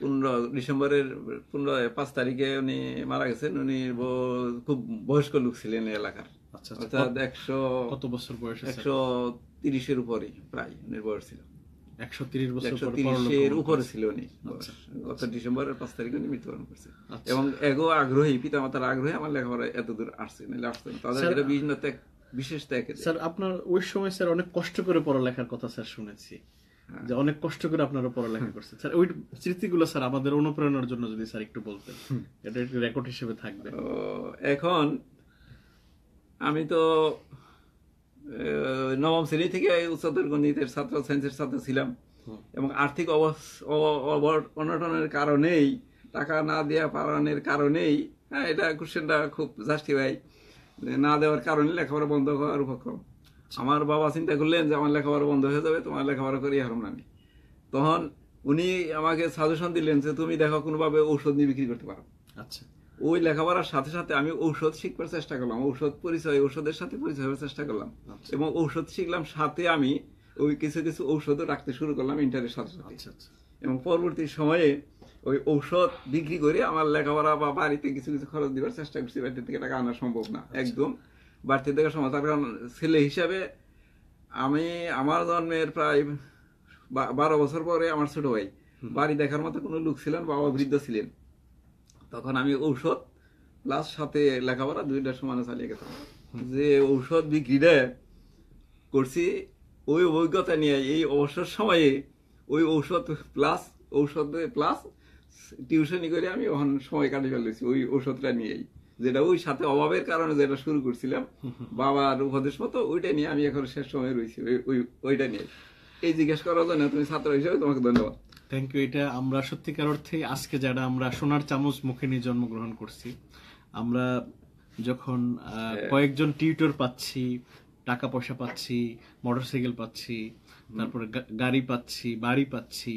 পনেরো ডিসেম্বরের পনেরো পাঁচ তারিখে উনি মারা গেছেন উনি খুব বয়স্ক লোক ছিলেন এলাকার আচ্ছা, আচ্ছা। একশো কত বছর বয়স একশো তিরিশের উপরে প্রায় উনি বয়স ছিল একশো তিরিশ বছর একশো তিরিশের উপরে ছিল উনি আচ্ছা, আচ্ছা। গত ডিসেম্বরের পাঁচ তারিখে উনি মৃত্যুবরণ করছে এবং এগো আগ্রহী পিতামাতার আগ্রহে আমার লেখাপড়া এতদূর আসছে নাহলে তাদের বিভিন্ন ত্যাগ বিশেষ দেখে স্যার আপনার ওই সময় স্যার অনেক কষ্ট করে পড়ালেখার কথা স্যার শুনেছি হ্যাঁ। যে অনেক কষ্ট করে আপনারা পড়ালেখা করছেন স্যার ওই স্মৃতিগুলো স্যার আমাদের অনুপ্রেরণার জন্য যদি স্যার একটু বলতেন এটা একটু রেকর্ড হিসেবে থাকবে এখন আমি তো নবম শ্রেণী থেকে উচ্চতর গণিতের ছাত্র সায়েন্সের ছাত্র ছিলাম এবং আর্থিক অনটনের কারণেই টাকা না দেওয়া পালনের কারণেই হ্যাঁ এটা কোশ্চেনটা খুব জাস্টিফাই না দেওয়ার কারণে লেখাপড়া বন্ধ হওয়ার উপক্রম আমার বাবা চিন্তা করলেন যে আমার লেখাপড়া বন্ধ হয়ে যাবে তোমার লেখাপড়া করি হারম নানি তখন উনি আমাকে সাজেশন দিলেন যে তুমি দেখো কোনোভাবে ঔষধ নিয়ে বিক্রি করতে পারো আচ্ছা ওই লেখাপড়ার সাথে সাথে আমি ঔষধ শিখবার চেষ্টা করলাম ঔষধ পরিচয় ঔষধের সাথে পরিচয় হওয়ার চেষ্টা করলাম আচ্ছা। এবং ঔষধ শিখলাম সাথে আমি ওই কিছু কিছু ঔষধও রাখতে শুরু করলাম ইন্টারের সাথে সাথে আচ্ছা, আচ্ছা। এবং পরবর্তী সময়ে ওই ঔষধ বিক্রি করে আমার লেখাপড়া বা বাড়িতে কিছু কিছু খরচ দেওয়ার চেষ্টা করছি বাড়িতে থেকে টাকা আনা সম্ভব না আচ্ছা। একদম বাড়তি থেকে সম্ভব তার কারণ ছেলে হিসাবে আমি আমার জন্মের প্রায় বারো বছর পরে আমার ছোট ভাই বাড়ি দেখার মতো কোনো লোক ছিলেন বাবা বৃদ্ধ ছিলেন তখন আমি ঔষধ প্লাস সাথে লেখাপড়া দুইটা সমানে চালিয়ে গেতাম যে ঔষধ বিক্রিটা করছি ওই অভিজ্ঞতা নিয়ে এই অবসর সময়ে ওই ঔষধ প্লাস ঔষধ প্লাস টিউশনি করে আমি ওখানে সময় কাটিয়ে ফেলেছি ওই ওষুধটা নিয়েই যেটা ওই সাথে অভাবের কারণে যেটা শুরু করছিলাম বাবার উপদেশ মতো ওইটা নিয়ে আমি এখন শেষ সময় রয়েছি ওই ওইটা নিয়ে এই জিজ্ঞেস করার জন্য তুমি ছাত্র হিসেবে তোমাকে ধন্যবাদ থ্যাংক ইউ এটা আমরা সত্যিকার অর্থে আজকে যারা আমরা সোনার চামচ মুখে নিয়ে জন্মগ্রহণ করছি আমরা যখন হ্যাঁ। কয়েকজন টিউটর পাচ্ছি টাকা পয়সা পাচ্ছি মোটরসাইকেল পাচ্ছি তারপরে গাড়ি পাচ্ছি বাড়ি পাচ্ছি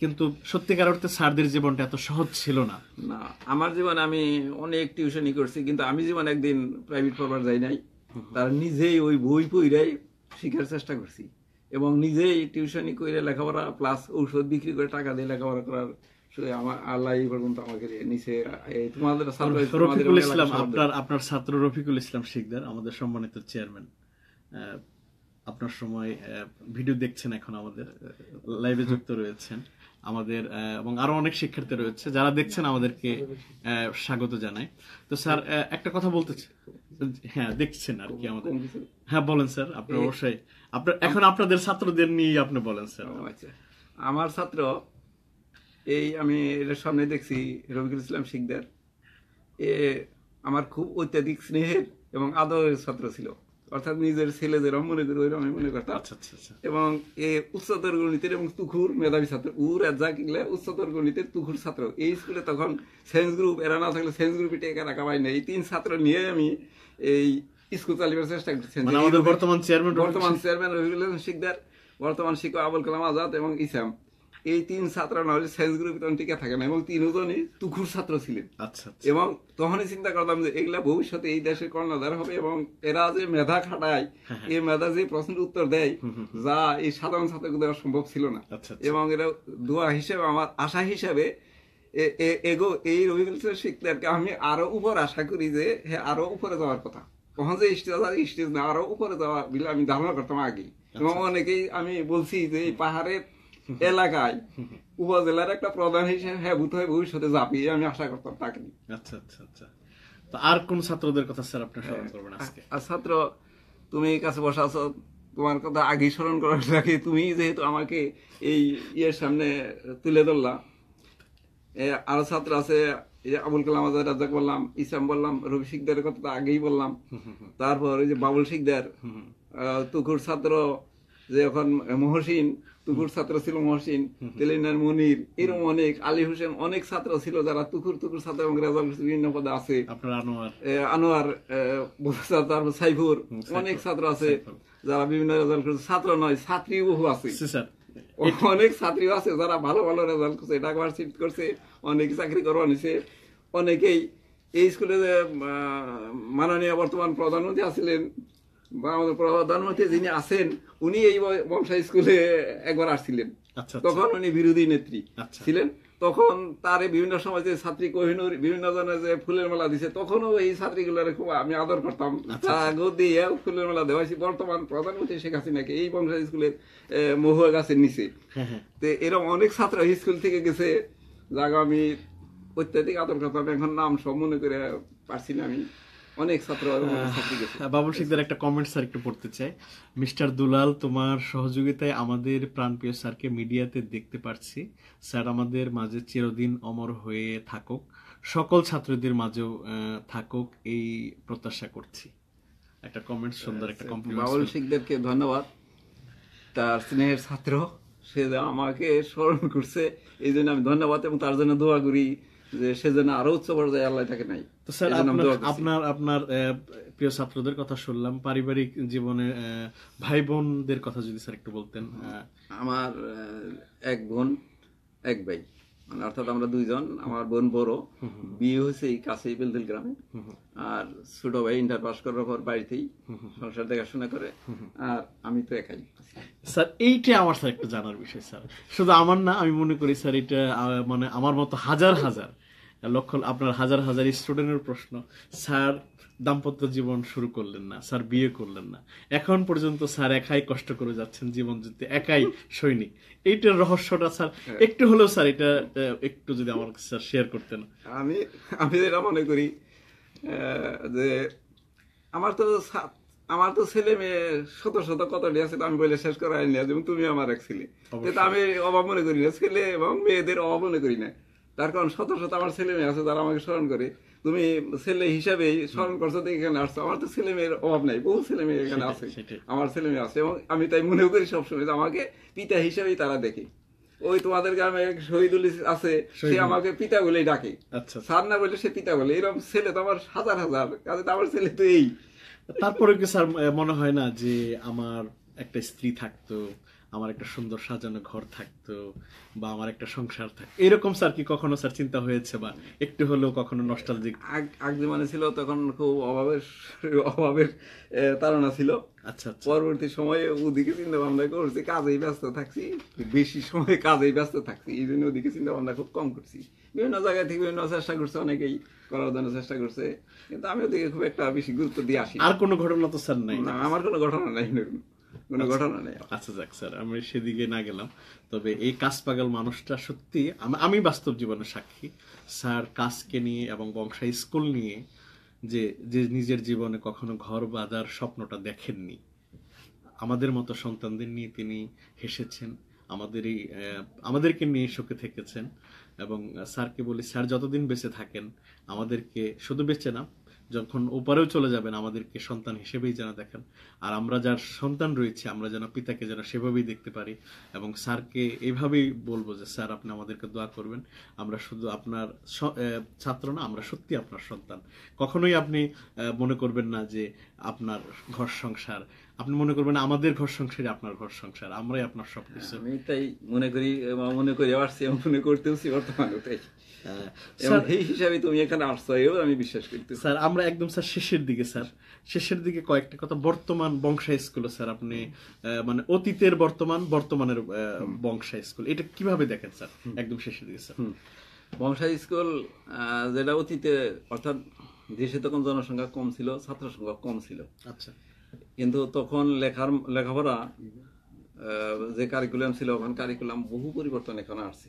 কিন্তু সত্যিকার অর্থে স্যারদের জীবনটা এত সহজ ছিল না না আমার জীবন আমি অনেক টিউশনই করছি কিন্তু আমি জীবন একদিন প্রাইভেট পড়বার যাই নাই তার নিজেই ওই বই পইরাই শেখার চেষ্টা করছি এবং নিজেই টিউশনই করে লেখাপড়া প্লাস ঔষধ বিক্রি করে টাকা দিয়ে লেখাপড়া করার আপনার ছাত্র রফিকুল ইসলাম শিকদার আমাদের সম্মানিত চেয়ারম্যান আপনার সময় ভিডিও দেখছেন এখন আমাদের লাইভে যুক্ত রয়েছেন আমাদের এবং আরো অনেক শিক্ষার্থী রয়েছে যারা দেখছেন আমাদেরকে স্বাগত জানাই তো স্যার একটা কথা বলতে হ্যাঁ দেখছেন আর কি আমাদের হ্যাঁ বলেন স্যার আপনি অবশ্যই আপনার এখন আপনাদের ছাত্রদের নিয়ে আপনি বলেন স্যার আচ্ছা। আমার ছাত্র এই আমি এটার সামনে দেখছি রবিকুল ইসলাম শিকদার এ আমার খুব অত্যাধিক স্নেহের এবং আদরের ছাত্র ছিল অর্থাৎ নিজের ছেলে যেরকম মনে করি ওইরকম আমি মনে করতাম আচ্ছা, আচ্ছা, আচ্ছা। এবং এ উচ্চতর গণিতের এবং তুখুর মেধাবী ছাত্র উর রাজা কিংলে উচ্চতর গণিতের তুখুর ছাত্র এই স্কুলে তখন সায়েন্স গ্রুপ এরা না থাকলে সায়েন্স গ্রুপে টেকা রাখা পাই না এই তিন ছাত্র নিয়ে আমি এই স্কুল চালিবার চেষ্টা করছি মানে আমাদের বর্তমান চেয়ারম্যান বর্তমান চেয়ারম্যান রহিউল শিকদার বর্তমান শিক্ষক আবুল কালাম আজাদ এবং ইসাম এই তিন ছাত্র না হলে সায়েন্স গ্রুপে তখন টিকে থাকে না এবং তিন তিনজনই তুখুর ছাত্র ছিলেন আচ্ছা, আচ্ছা এবং তখনই চিন্তা করতাম যে এগুলা ভবিষ্যতে এই দেশের কর্ণধার হবে এবং এরা যে মেধা খাটায় হ্যাঁ, হ্যাঁ। এই মেধা যে প্রশ্নের উত্তর দেয় যা এই সাধারণ ছাত্রকে দেওয়া সম্ভব ছিল না আচ্ছা, আচ্ছা। এবং এরা দোয়া হিসেবে আমার আশা হিসাবে এগো এই রবিকালচার শিখলে আমি আরো উপর আশা করি যে হ্যাঁ আরো উপরে যাওয়ার কথা তখন যে স্টেজ আর স্টেজ না আরো উপরে যাওয়া বলে আমি ধারণা করতাম আগে এবং অনেকেই আমি বলছি যে এই পাহাড়ের এলাকায় উপজেলার একটা প্রধান হিসেবে হেভূত হ্যাঁ, হয়ে ভবিষ্যতে যাবি আমি আশা করতাম তাকে আচ্ছা আচ্ছা আচ্ছা তো আর কোন ছাত্রদের কথা স্যার আপনি স্মরণ হ্যাঁ, করবেন আজকে আর ছাত্র তুমি কাছে বসে আছো তোমার কথা আগেই স্মরণ করার লাগে তুমি যেহেতু আমাকে এই ইয়ের সামনে তুলে ধরলা আরো ছাত্র আছে আবুল কালাম আজাদ রাজাক বললাম ইসলাম বললাম রবি শিকদারের কথা তো আগেই বললাম তারপর ওই যে বাবুল শিকদার তুকুর ছাত্র যে এখন মহসিন তুকুর ছাত্র ছিল মহসিন তেলিনার মনির এরকম অনেক আলী হোসেন অনেক ছাত্র ছিল যারা তুকুর তুকুর ছাত্র এবং রেজাল বিভিন্ন পদে আছে আনোয়ার তারপর সাইফুর অনেক ছাত্র আছে যারা বিভিন্ন রেজাল করছে ছাত্র নয় ছাত্রী বহু আছে অনেক ছাত্রী আছে যারা ভালো ভালো রেজাল্ট করছে ঢাকা ভার্সিটি করছে অনেক চাকরি করবার নিছে অনেকেই এই স্কুলে যে মাননীয় বর্তমান প্রধানমন্ত্রী আছিলেন বা আমাদের প্রধানমন্ত্রী যিনি আছেন উনি এই বংশা স্কুলে একবার আসছিলেন আচ্ছা, আচ্ছা। তখন উনি বিরোধী নেত্রী আচ্ছা। ছিলেন তখন তার বিভিন্ন সময় যে ছাত্রী কহিনুর বিভিন্ন জনের যে ফুলের মেলা দিছে তখনও এই ছাত্রীগুলোর খুব আমি আদর করতাম ফুলের মেলা দেওয়া বর্তমান প্রধানমন্ত্রী শেখ হাসিনাকে এই বংশা স্কুলের মহুয়া গাছের নিচে হ্যাঁ, হ্যাঁ। তো এরকম অনেক ছাত্র স্কুল থেকে গেছে যা আমি অত্যাধিক আদর করতাম এখন নাম সব মনে করে পারছি না আমি অনেক ছাত্র বাবুল শিকদার একটা কমেন্ট স্যার একটু পড়তে চাই মিস্টার দুলাল তোমার সহযোগিতায় আমাদের প্রাণপ্রিয় স্যারকে মিডিয়াতে দেখতে পারছি স্যার আমাদের মাঝে চিরদিন অমর হয়ে থাকুক সকল ছাত্রদের মাঝেও থাকুক এই প্রত্যাশা করছি একটা কমেন্ট সুন্দর একটা কমপ্লিমেন্ট বাবুল শিকদারকে ধন্যবাদ তার স্নেহের ছাত্র সে আমাকে স্মরণ করছে এই জন্য আমি ধন্যবাদ এবং তার জন্য দোয়া করি যে সেজন্য যেন আরও উচ্চ পর্যায়ে আল্লাহ থাকে নাই তো স্যার আপনার আপনার প্রিয় ছাত্রদের কথা শুনলাম পারিবারিক জীবনে ভাই বোনদের কথা যদি স্যার একটু বলতেন আমার এক বোন এক ভাই মানে অর্থাৎ আমরা দুইজন আমার বোন বড় বিয়ে হয়েছে এই কাছেই বেলদিল গ্রামে আর ছোট ভাই ইন্টার পাস করার পর বাড়িতেই সংসার দেখাশোনা করে আর আমি তো একাই স্যার এইটা আমার স্যার একটু জানার বিষয় স্যার শুধু আমার না আমি মনে করি স্যার এটা মানে আমার মতো হাজার হাজার লক্ষ আপনার হাজার হাজার স্টুডেন্টের প্রশ্ন স্যার দাম্পত্য জীবন শুরু করলেন না স্যার বিয়ে করলেন না এখন পর্যন্ত স্যার একাই কষ্ট করে যাচ্ছেন জীবন যুদ্ধে একাই সৈনিক এইটার রহস্যটা স্যার হ্যাঁ। একটু হলেও স্যার এটা একটু যদি আমার স্যার শেয়ার করতেন আমি আমি যেটা মনে করি যে আমার তো আমার তো ছেলে মেয়ে শত শত কতটি আছে আমি বলে শেষ করা হয়নি তুমি আমার এক ছেলে আমি অভাব মনে করি না ছেলে এবং মেয়েদের অভাব মনে করি না তার কারণ শত শত আমার ছেলে মেয়ে আছে তারা আমাকে স্মরণ করে তুমি ছেলে হিসাবে স্মরণ করছো তো এখানে আসছো আমার তো ছেলে মেয়ের অভাব নাই বহু ছেলে মেয়ে এখানে আছে আমার ছেলে মেয়ে আছে এবং আমি তাই মনে করি সবসময় আমাকে পিতা হিসাবেই তারা দেখে ওই তোমাদের গ্রামে এক শহীদুল আছে সে আমাকে পিতা বলেই ডাকে আচ্ছা। স্যার না বলে সে পিতা বলে এরকম ছেলে তো আমার হাজার হাজার কাজে তো আমার ছেলে তো এই তারপরে কি স্যার মনে হয় না যে আমার একটা স্ত্রী থাকতো আমার একটা সুন্দর সাজানো ঘর থাকতো বা আমার একটা সংসার থাকতো এরকম স্যার কি কখনো স্যার চিন্তা হয়েছে বা একটু হলেও কখনো নষ্টালজিক আগে মানে ছিল তখন খুব অভাবের অভাবের তারা ছিল আচ্ছা, আচ্ছা পরবর্তী সময়ে ওদিকে চিন্তা ভাবনা করছি কাজেই ব্যস্ত থাকছি বেশি সময় কাজেই ব্যস্ত থাকছি এই জন্য ওদিকে চিন্তা ভাবনা খুব কম করছি বিভিন্ন জায়গায় থেকে বিভিন্ন চেষ্টা করছে অনেকেই করার জন্য চেষ্টা করছে কিন্তু আমি ওদিকে খুব একটা বেশি গুরুত্ব দিয়ে আসি আর কোনো ঘটনা তো স্যার নাই না আমার কোনো ঘটনা নাই কোনো আচ্ছা। ঘটনা নেই আচ্ছা যাক স্যার আমি সেদিকে না গেলাম তবে এই কাজ পাগল মানুষটা সত্যি আমি বাস্তব জীবনের সাক্ষী স্যার কাজকে নিয়ে এবং বংশা স্কুল নিয়ে যে যে নিজের জীবনে কখনো ঘর বাঁধার স্বপ্নটা দেখেননি আমাদের মতো সন্তানদের নিয়ে তিনি হেসেছেন আমাদেরই আমাদেরকে নিয়ে শোকে থেকেছেন এবং স্যারকে বলি স্যার যতদিন বেঁচে থাকেন আমাদেরকে শুধু বেঁচে না যখন ওপারেও চলে যাবেন আমাদেরকে সন্তান হিসেবেই যেন দেখেন আর আমরা যার সন্তান রয়েছে আমরা যেন পিতাকে যেন সেভাবেই দেখতে পারি এবং স্যারকে এভাবেই বলবো যে স্যার আপনি আমাদেরকে দোয়া করবেন আমরা শুধু আপনার ছাত্র না আমরা সত্যি আপনার সন্তান কখনোই আপনি মনে করবেন না যে আপনার ঘর সংসার আপনি মনে করবেন আমাদের ঘর সংসারে আপনার ঘর সংসার আমরাই আপনার সব কিছু আমি তাই মনে করি মনে করি আসছি আমি মনে করতেছি বর্তমানে তাই হ্যাঁ। মানে স্কুল এটা কিভাবে দেখেন একদম শেষের দিকে বংশা স্কুল যেটা অতীতে অর্থাৎ দেশে তখন জনসংখ্যা কম ছিল ছাত্র সংখ্যা কম ছিল আচ্ছা কিন্তু তখন লেখার লেখাপড়া যে কারিকুলাম ছিল ওখান কারিকুলাম বহু পরিবর্তন এখন আসছে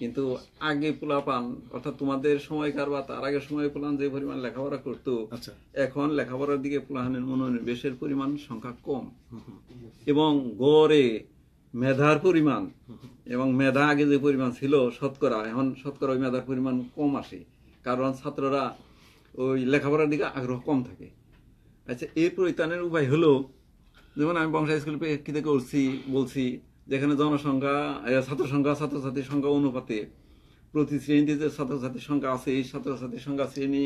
কিন্তু আগে পোলাপান অর্থাৎ তোমাদের সময়কার বা তার আগে সময় পোলান যে পরিমাণ লেখাপড়া করতো আচ্ছা। এখন লেখাপড়ার দিকে পোলাহানের মনোনিবেশের পরিমাণ সংখ্যা কম এবং গড়ে মেধার পরিমাণ এবং মেধা আগে যে পরিমাণ ছিল শতকরা এখন শতকরা ওই মেধার পরিমাণ কম আসে কারণ ছাত্ররা ওই লেখাপড়ার দিকে আগ্রহ কম থাকে আচ্ছা এর পরিত্রাণের উপায় হলো যেমন আমি বংশা স্কুল প্রেক্ষিতে করছি বলছি যেখানে জনসংখ্যা ছাত্র সংখ্যা ছাত্রছাত্রীর সংখ্যা অনুপাতে প্রতি শ্রেণীতে যে ছাত্রছাত্রীর সংখ্যা আছে এই ছাত্রছাত্রীর সংখ্যা শ্রেণী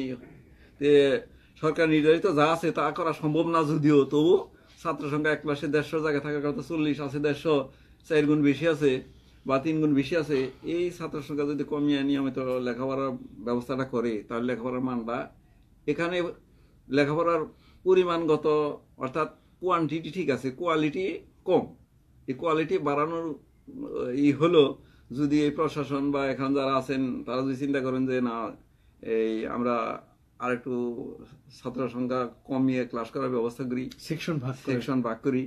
সরকার নির্ধারিত যা আছে তা করা সম্ভব না যদিও তবু ছাত্র সংখ্যা এক ক্লাসে দেড়শো জায়গায় থাকার কথা চল্লিশ আছে দেড়শো চার গুণ বেশি আছে বা তিন গুণ বেশি আছে এই ছাত্র সংখ্যা যদি কমিয়ে নিয়মিত লেখাপড়ার ব্যবস্থাটা করে তাহলে লেখাপড়ার মানটা এখানে লেখাপড়ার পরিমাণগত অর্থাৎ কোয়ান্টিটি ঠিক আছে কোয়ালিটি কম এই কোয়ালিটি বাড়ানোর ই হলো যদি এই প্রশাসন বা এখন যারা আছেন তারা যদি চিন্তা করেন যে না এই আমরা আর একটু ছাত্র সংখ্যা কমিয়ে ক্লাস করার ব্যবস্থা করি সেকশন ভাগ সেকশন ভাগ করি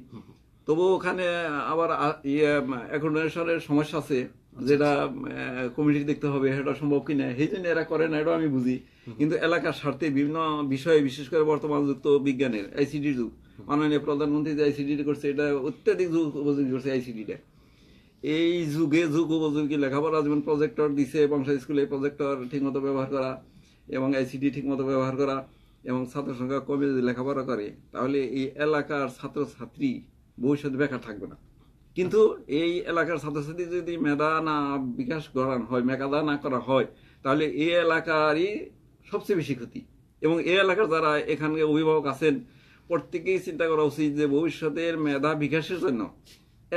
তবু ওখানে আবার ইয়ে অ্যাকোমোডেশনের সমস্যা আছে যেটা কমিটি দেখতে হবে সেটা সম্ভব কিনা সেই জন্য এরা করে না এটা আমি বুঝি কিন্তু এলাকার স্বার্থে বিভিন্ন বিষয়ে বিশেষ করে বর্তমান যুক্ত বিজ্ঞানের আইসিডি যুগ মাননীয় প্রধানমন্ত্রী যে আইসিডি করছে এটা অত্যাধিক যুগ উপযোগী করছে আইসিডিটা এই যুগে যুগ উপযোগী লেখাপড়া যেমন প্রজেক্টর দিছে বংশা স্কুলে প্রজেক্টর ঠিকমতো ব্যবহার করা এবং আইসিডি ঠিকমতো ব্যবহার করা এবং ছাত্র সংখ্যা কমে যদি লেখাপড়া করে তাহলে এই এলাকার ছাত্রছাত্রী ভবিষ্যতে বেকার থাকবে না কিন্তু এই এলাকার ছাত্রছাত্রী যদি মেধা না বিকাশ করান হয় মেকাদা না করা হয় তাহলে এই এলাকারই সবচেয়ে বেশি ক্ষতি এবং এই এলাকার যারা এখানকার অভিভাবক আছেন প্রত্যেকেই চিন্তা করা উচিত যে ভবিষ্যতের মেধা বিকাশের জন্য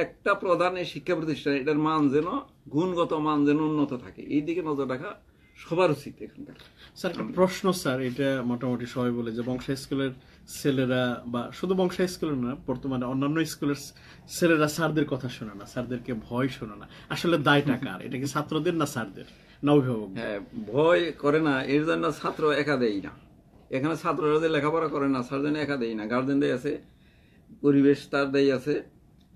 একটা প্রধান শিক্ষা প্রতিষ্ঠান এটার মান যেন গুণগত মান যেন উন্নত থাকে এই দিকে নজর রাখা সবার উচিত এখানকার স্যার প্রশ্ন স্যার এটা মোটামুটি সবাই বলে যে বংশা স্কুলের ছেলেরা বা শুধু বংশা স্কুলের না বর্তমানে অন্যান্য স্কুলের ছেলেরা স্যারদের কথা শোনে না স্যারদেরকে ভয় শোনে না আসলে দায় কার এটা কি ছাত্রদের না স্যারদের না অভিভাবক হ্যাঁ ভয় করে না এর জন্য ছাত্র একা দেয় না এখানে ছাত্ররা যে লেখাপড়া করে না স্যারদের একা দেয় না গার্জেনদের আছে পরিবেশ তার দেয় আছে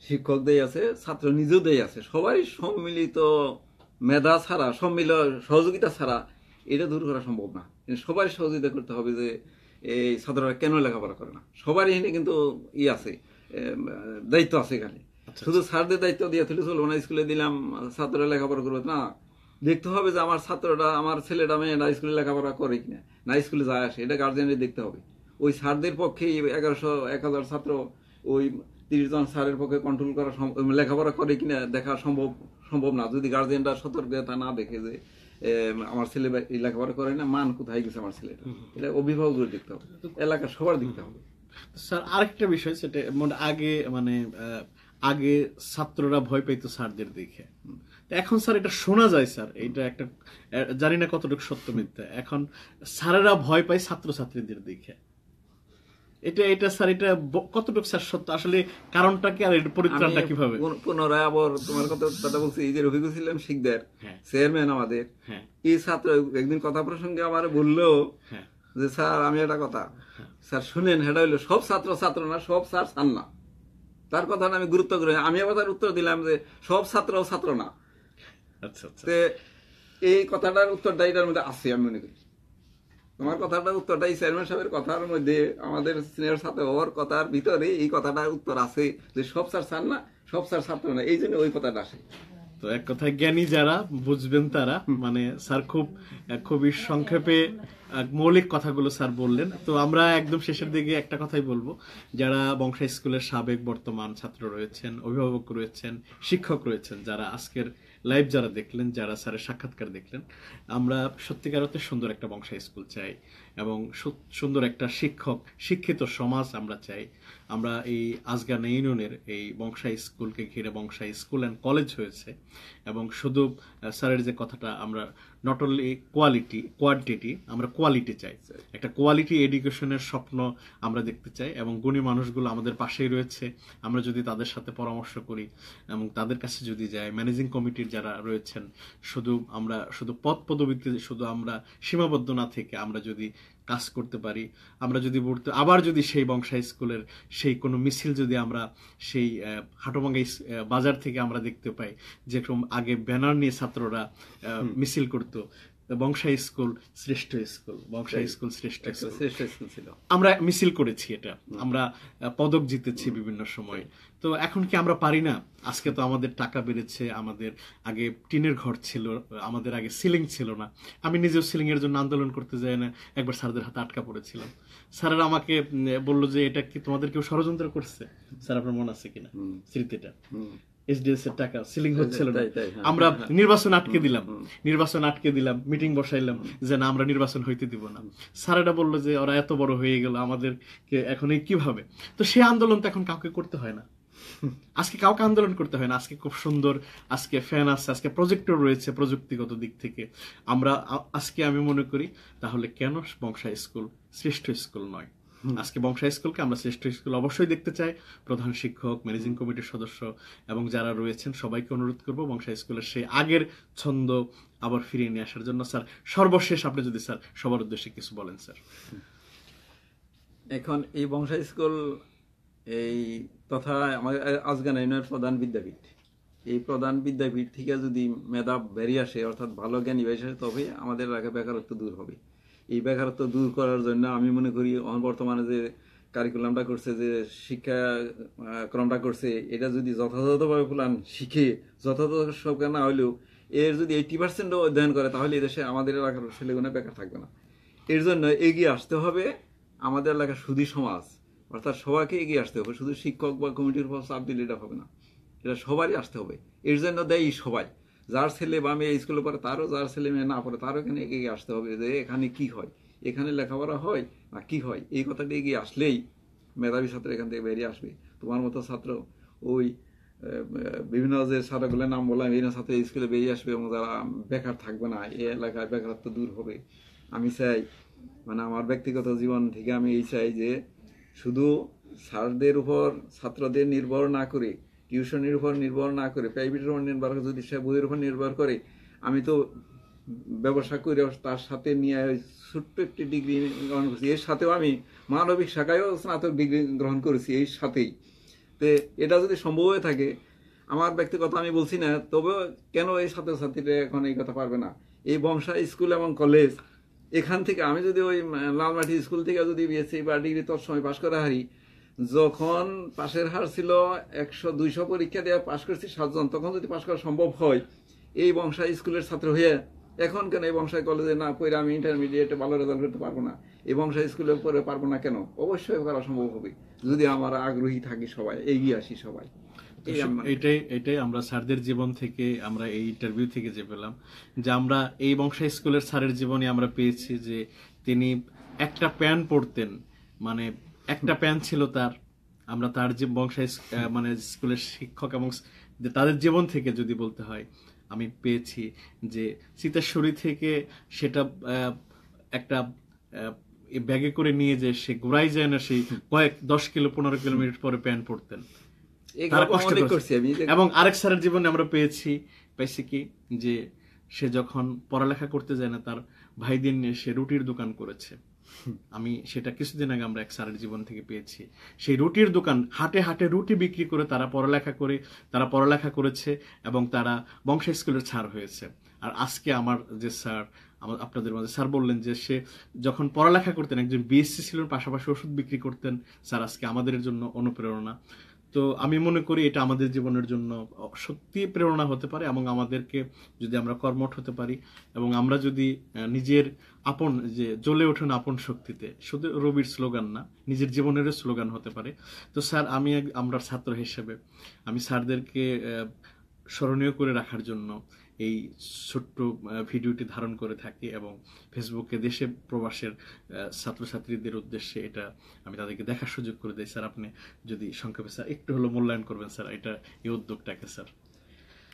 শিক্ষকদের আছে ছাত্র নিজেও দেয় আছে সবাই সম্মিলিত মেধা ছাড়া সম্মিল সহযোগিতা ছাড়া এটা দূর করা সম্ভব না সবাই সহযোগিতা করতে হবে যে এই ছাত্ররা কেন লেখাপড়া করে না সবারই এখানে কিন্তু ই আছে দায়িত্ব আছে এখানে আচ্ছা, শুধু আচ্ছা। স্যারদের দায়িত্ব দিয়ে তুলে চলবো না স্কুলে দিলাম ছাত্ররা লেখাপড়া করবে না দেখতে হবে যে আমার ছাত্ররা আমার ছেলেটা মেয়েরা স্কুলে লেখাপড়া করে কিনা না স্কুলে যায় আসে এটা গার্জেনের দেখতে হবে ওই স্যারদের পক্ষেই এগারোশো এক হাজার ছাত্র ওই তিরিশ জন স্যারের পক্ষে কন্ট্রোল করা লেখাপড়া করে কিনা দেখা সম্ভব সম্ভব না যদি গার্জেনরা সতর্কতা না দেখে যে আমার ছেলে লেখাপড়া করে না মান কোথায় গেছে আমার ছেলেটা এটা অভিভাবকদের দেখতে হবে এলাকা সবার দেখতে হবে স্যার আরেকটা বিষয় সেটা মানে আগে মানে আগে ছাত্ররা ভয় পেতো স্যারদের দেখে এখন স্যার এটা শোনা যায় স্যার এটা একটা জানি না কতটুকু সত্য মিথ্যা এখন স্যারেরা ভয় পায় ছাত্রছাত্রীদের দেখে এটা এটা স্যার এটা কতটুকু স্যার সত্য আসলে কারণটা কি আর পরিত্রাণটা কিভাবে পুনরায় আবার তোমার কথা কথা বলছি এই যে রফিকুল ইসলাম শিকদার হ্যাঁ। চেয়ারম্যান আমাদের হ্যাঁ। এই ছাত্র একদিন কথা প্রসঙ্গে আমার বললো হ্যাঁ। যে স্যার আমি একটা কথা স্যার শুনেন হেটা হইলো সব ছাত্র ছাত্র না সব স্যার ছান না তার কথা আমি গুরুত্ব করে আমি আবার তার উত্তর দিলাম যে সব ছাত্র ছাত্র না আচ্ছা, আচ্ছা। এই কথাটার উত্তর এটার মধ্যে আছে আমি মনে করি তোমার কথাটা উত্তরটা এই চেয়ারম্যান সাহেবের কথার মধ্যে আমাদের সিনিয়র সাথে ওর কথার ভিতরে এই কথাটা উত্তর আছে যে সব স্যার স্যার না সব স্যার ছাত্র না এই জন্য ওই কথাটা আসে তো এক কথা জ্ঞানী যারা বুঝবেন তারা মানে স্যার খুব খুবই সংক্ষেপে মৌলিক কথাগুলো স্যার বললেন তো আমরা একদম শেষের দিকে একটা কথাই বলবো যারা বংশা স্কুলের সাবেক বর্তমান ছাত্র রয়েছেন অভিভাবক রয়েছেন শিক্ষক রয়েছেন যারা আজকের লাইভ যারা দেখলেন যারা স্যারের সাক্ষাৎকার দেখলেন আমরা সত্যিকার অর্থে সুন্দর একটা বংশা স্কুল চাই এবং সুন্দর একটা শিক্ষক শিক্ষিত সমাজ আমরা চাই আমরা এই আজগা ইউনিয়নের এই বংশাই স্কুলকে ঘিরে বংশাই স্কুল অ্যান্ড কলেজ হয়েছে এবং শুধু স্যারের যে কথাটা আমরা নট অনলি কোয়ালিটি কোয়ান্টিটি আমরা কোয়ালিটি চাই একটা কোয়ালিটি এডুকেশনের স্বপ্ন আমরা দেখতে চাই এবং গুণী মানুষগুলো আমাদের পাশেই রয়েছে আমরা যদি তাদের সাথে পরামর্শ করি এবং তাদের কাছে যদি যাই ম্যানেজিং কমিটির যারা রয়েছেন শুধু আমরা শুধু পদ পদবিতে শুধু আমরা সীমাবদ্ধ না থেকে আমরা যদি কাজ করতে পারি আমরা যদি পড়তে আবার যদি সেই বংশা স্কুলের সেই কোনো মিছিল যদি আমরা সেই হাটোভাঙ্গা বাজার থেকে আমরা দেখতে পাই যেরকম আগে ব্যানার নিয়ে ছাত্ররা মিছিল করতো বংশা স্কুল শ্রেষ্ঠ স্কুল বংশা স্কুল শ্রেষ্ঠ স্কুল ছিল আমরা মিছিল করেছি এটা আমরা পদক জিতেছি বিভিন্ন তো এখন কি আমরা পারি না আজকে তো আমাদের টাকা বেড়েছে আমাদের আগে টিনের ঘর ছিল আমাদের আগে সিলিং ছিল না আমি নিজেও সিলিং এর জন্য আন্দোলন করতে যাই না একবার স্যারদের হাতে আটকা পড়েছিলাম স্যারের আমাকে বললো যে এটা কি তোমাদের কেউ ষড়যন্ত্র করছে স্যার আপনার মনে আছে কিনা স্মৃতিটা টাকা সিলিং হচ্ছিল না হ্যাঁ। আমরা হ্যাঁ। নির্বাচন আটকে দিলাম নির্বাচন আটকে দিলাম মিটিং বসাইলাম যে না আমরা নির্বাচন হইতে দিব না স্যারেরা বললো যে ওরা এত বড় হয়ে গেল আমাদেরকে এখন কিভাবে তো সে আন্দোলন তো এখন কাউকে করতে হয় না আজকে কাউকে আন্দোলন করতে হয় না আজকে খুব সুন্দর আজকে ফ্যান আছে আজকে প্রজেক্টর রয়েছে প্রযুক্তিগত দিক থেকে আমরা আজকে আমি মনে করি তাহলে কেন বংশা স্কুল শ্রেষ্ঠ স্কুল নয় আজকে বংশা স্কুলকে আমরা শ্রেষ্ঠ স্কুল অবশ্যই দেখতে চাই প্রধান শিক্ষক ম্যানেজিং কমিটির সদস্য এবং যারা রয়েছেন সবাইকে অনুরোধ করব বংশা স্কুলের সেই আগের ছন্দ আবার ফিরিয়ে নিয়ে আসার জন্য স্যার সর্বশেষ আপনি যদি স্যার সবার উদ্দেশ্যে কিছু বলেন স্যার এখন এই বংশা স্কুল এই তথা আমাদের আজগান ইউনিয়নের প্রধান বিদ্যাপীঠ এই প্রধান বিদ্যাপীঠ থেকে যদি মেধা বেরিয়ে আসে অর্থাৎ ভালো জ্ঞানী বেরিয়ে আসে তবে আমাদের এলাকা বেকারত্ব দূর হবে এই বেকারত্ব দূর করার জন্য আমি মনে করি বর্তমানে যে কারিকুলামটা করছে যে শিক্ষা ক্রমটা করছে এটা যদি যথাযথভাবে প্ল্যান শিখে যথাযথ সব না হলেও এর যদি এইটটি পার্সেন্টও অধ্যয়ন করে তাহলে এদেশে আমাদের এলাকার ছেলেগুলো বেকার থাকবে না এর জন্য এগিয়ে আসতে হবে আমাদের এলাকার শুধু সমাজ অর্থাৎ সবাইকে এগিয়ে আসতে হবে শুধু শিক্ষক বা কমিটির উপর চাপ দিলে এটা হবে না এটা সবারই আসতে হবে এর জন্য দেয় সবাই যার ছেলে বা মেয়ে স্কুলে পড়ে তারও যার ছেলে মেয়ে না পড়ে তারও এখানে এগিয়ে আসতে হবে যে এখানে কি হয় এখানে লেখাপড়া হয় না কি হয় এই কথাটা এগিয়ে আসলেই মেধাবী ছাত্র এখান থেকে বেরিয়ে আসবে তোমার মতো ছাত্র ওই বিভিন্ন যে ছাত্রগুলোর নাম বললাম বিভিন্ন ছাত্র স্কুলে বেরিয়ে আসবে এবং যারা বেকার থাকবে না এই এলাকায় বেকারত্ব দূর হবে আমি চাই মানে আমার ব্যক্তিগত জীবন থেকে আমি এই চাই যে শুধু স্যারদের উপর ছাত্রদের নির্ভর না করে টিউশনের উপর নির্ভর না করে প্রাইভেটের উপর নির্ভর করে যদি সে বইয়ের উপর নির্ভর করে আমি তো ব্যবসা করে তার সাথে নিয়ে ছোট্ট একটি ডিগ্রি গ্রহণ করছি এর সাথেও আমি মানবিক শাখায়ও স্নাতক ডিগ্রি গ্রহণ করেছি এর সাথেই তো এটা যদি সম্ভব হয়ে থাকে আমার ব্যক্তিগত আমি বলছি না তবে কেন এই ছাত্রছাত্রীরা এখন এই কথা পারবে না এই বংশা স্কুল এবং কলেজ এখান থেকে আমি যদি ওই লালমাটি স্কুল থেকে যদি বিএসসি বা ডিগ্রি তোর সময় পাশ করে হারি যখন পাশের হার ছিল একশো দুইশো পরীক্ষা দেওয়া পাশ করছি সাতজন তখন যদি পাশ করা সম্ভব হয় এই বংশায় স্কুলের ছাত্র হয়ে এখন কেন এই বংশায় কলেজে না করে আমি ইন্টারমিডিয়েটে ভালো রেজাল্ট করতে পারবো না এই বংশায় স্কুলে পরে পারবো না কেন অবশ্যই করা সম্ভব হবে যদি আমার আগ্রহী থাকি সবাই এগিয়ে আসি সবাই এটাই এটাই আমরা স্যারদের জীবন থেকে আমরা এই ইন্টারভিউ থেকে যে পেলাম যে আমরা এই বংশা স্কুলের স্যারের জীবনে আমরা পেয়েছি যে তিনি একটা প্যান পড়তেন মানে একটা প্যান ছিল তার আমরা তার যে বংশায় মানে স্কুলের শিক্ষক এবং তাদের জীবন থেকে যদি বলতে হয় আমি পেয়েছি যে সীতাশ্বরী থেকে সেটা একটা ব্যাগে করে নিয়ে যে সে ঘুরাই যায় না সেই কয়েক দশ কিলো পনেরো কিলোমিটার পরে প্যান পরতেন এবং আরেক স্যারের জীবনে আমরা পেয়েছি পেয়েছি কি যে সে যখন পড়ালেখা করতে যায় না তার ভাইদের নিয়ে সে রুটির দোকান করেছে আমি সেটা কিছুদিন আগে আমরা এক স্যারের জীবন থেকে পেয়েছি সেই রুটির দোকান হাটে হাটে রুটি বিক্রি করে তারা পড়ালেখা করে তারা পড়ালেখা করেছে এবং তারা বংশ স্কুলের ছাড় হয়েছে আর আজকে আমার যে স্যার আমার আপনাদের মাঝে স্যার বললেন যে সে যখন পড়ালেখা করতেন একজন বিএসসি ছিলেন পাশাপাশি ওষুধ বিক্রি করতেন স্যার আজকে আমাদের জন্য অনুপ্রেরণা তো আমি মনে করি এটা আমাদের জীবনের জন্য সত্যি প্রেরণা হতে পারে এবং আমাদেরকে যদি আমরা কর্মঠ হতে পারি এবং আমরা যদি নিজের আপন যে জ্বলে ওঠেন আপন শক্তিতে শুধু রবির স্লোগান না নিজের জীবনেরও স্লোগান হতে পারে তো স্যার আমি আমরা ছাত্র হিসেবে আমি স্যারদেরকে স্মরণীয় করে রাখার জন্য এই ছোট্ট ভিডিওটি ধারণ করে থাকি এবং ফেসবুকে দেশে প্রবাসের ছাত্রছাত্রীদের উদ্দেশ্যে এটা আমি তাদেরকে দেখার সুযোগ করে দিই স্যার আপনি যদি সংক্ষেপে স্যার একটু হলো মূল্যায়ন করবেন স্যার এটা এই উদ্যোগটাকে স্যার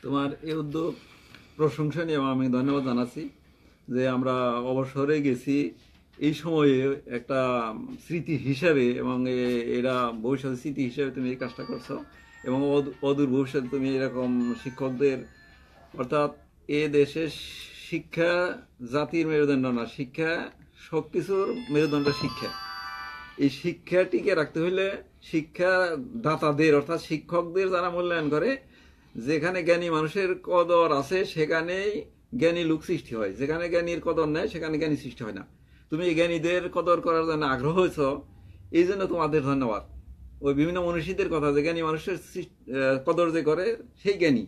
তোমার এই উদ্যোগ প্রশংসা নিয়ে আমি ধন্যবাদ জানাচ্ছি যে আমরা অবসরে গেছি এই সময়ে একটা স্মৃতি হিসাবে এবং এরা ভবিষ্যতের স্মৃতি হিসাবে তুমি এই কাজটা করছো এবং অদূর ভবিষ্যতে তুমি এরকম শিক্ষকদের অর্থাৎ এ দেশে শিক্ষা জাতির মেরুদণ্ড না শিক্ষা সব কিছুর মেরুদণ্ড শিক্ষা এই শিক্ষা টিকে রাখতে হলে শিক্ষা দাতাদের অর্থাৎ শিক্ষকদের যারা মূল্যায়ন করে যেখানে জ্ঞানী মানুষের কদর আছে সেখানেই জ্ঞানী লোক সৃষ্টি হয় যেখানে জ্ঞানীর কদর নেয় সেখানে জ্ঞানী সৃষ্টি হয় না তুমি জ্ঞানীদের কদর করার জন্য আগ্রহ হয়েছ এই জন্য তোমাদের ধন্যবাদ ওই বিভিন্ন মনীষীদের কথা যে জ্ঞানী মানুষের কদর যে করে সেই জ্ঞানী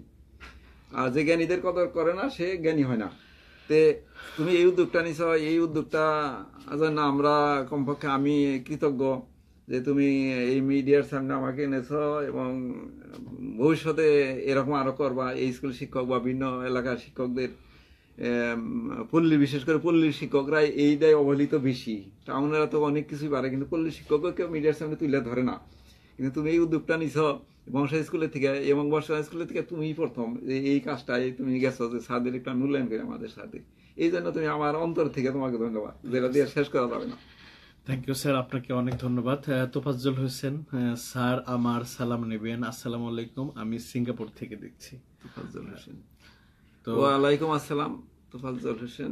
আর যে জ্ঞানীদের কদর করে না সে জ্ঞানী হয় না তে তুমি এই উদ্যোগটা নিছ এই উদ্যোগটা আচ্ছা না আমরা কমপক্ষে আমি কৃতজ্ঞ যে তুমি এই মিডিয়ার সামনে আমাকে এনেছ এবং ভবিষ্যতে এরকম আরও করবা এই স্কুল শিক্ষক বা ভিন্ন এলাকার শিক্ষকদের পল্লী বিশেষ করে পল্লীর শিক্ষকরা এইটাই অবহেলিত বেশি টাউনেরা তো অনেক কিছুই পারে কিন্তু পল্লীর শিক্ষকও কেউ মিডিয়ার সামনে তুলে ধরে না কিন্তু তুমি এই উদ্যোগটা নিছ বংশা স্কুলের থেকে এবং বর্ষা স্কুলের থেকে তুমি প্রথম এই কাজটাই তুমি গেছো যে স্যারদের একটা মূল্যায়ন করে আমাদের সাথে এই জন্য তুমি আমার অন্তর থেকে তোমাকে ধন্যবাদ যেটা দিয়ে শেষ করা যাবে না থ্যাংক ইউ স্যার আপনাকে অনেক ধন্যবাদ তোফাজ্জল হোসেন স্যার আমার সালাম নেবেন আসসালামু আলাইকুম আমি সিঙ্গাপুর থেকে দেখছি তোফাজ্জল হোসেন তো ওয়ালাইকুম আসসালাম তোফাজ্জল হোসেন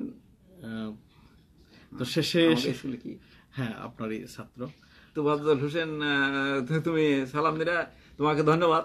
তো শেষে হ্যাঁ আপনারই ছাত্র তোফাজ্জল হোসেন তুমি সালাম দিলা তোমাকে ধন্যবাদ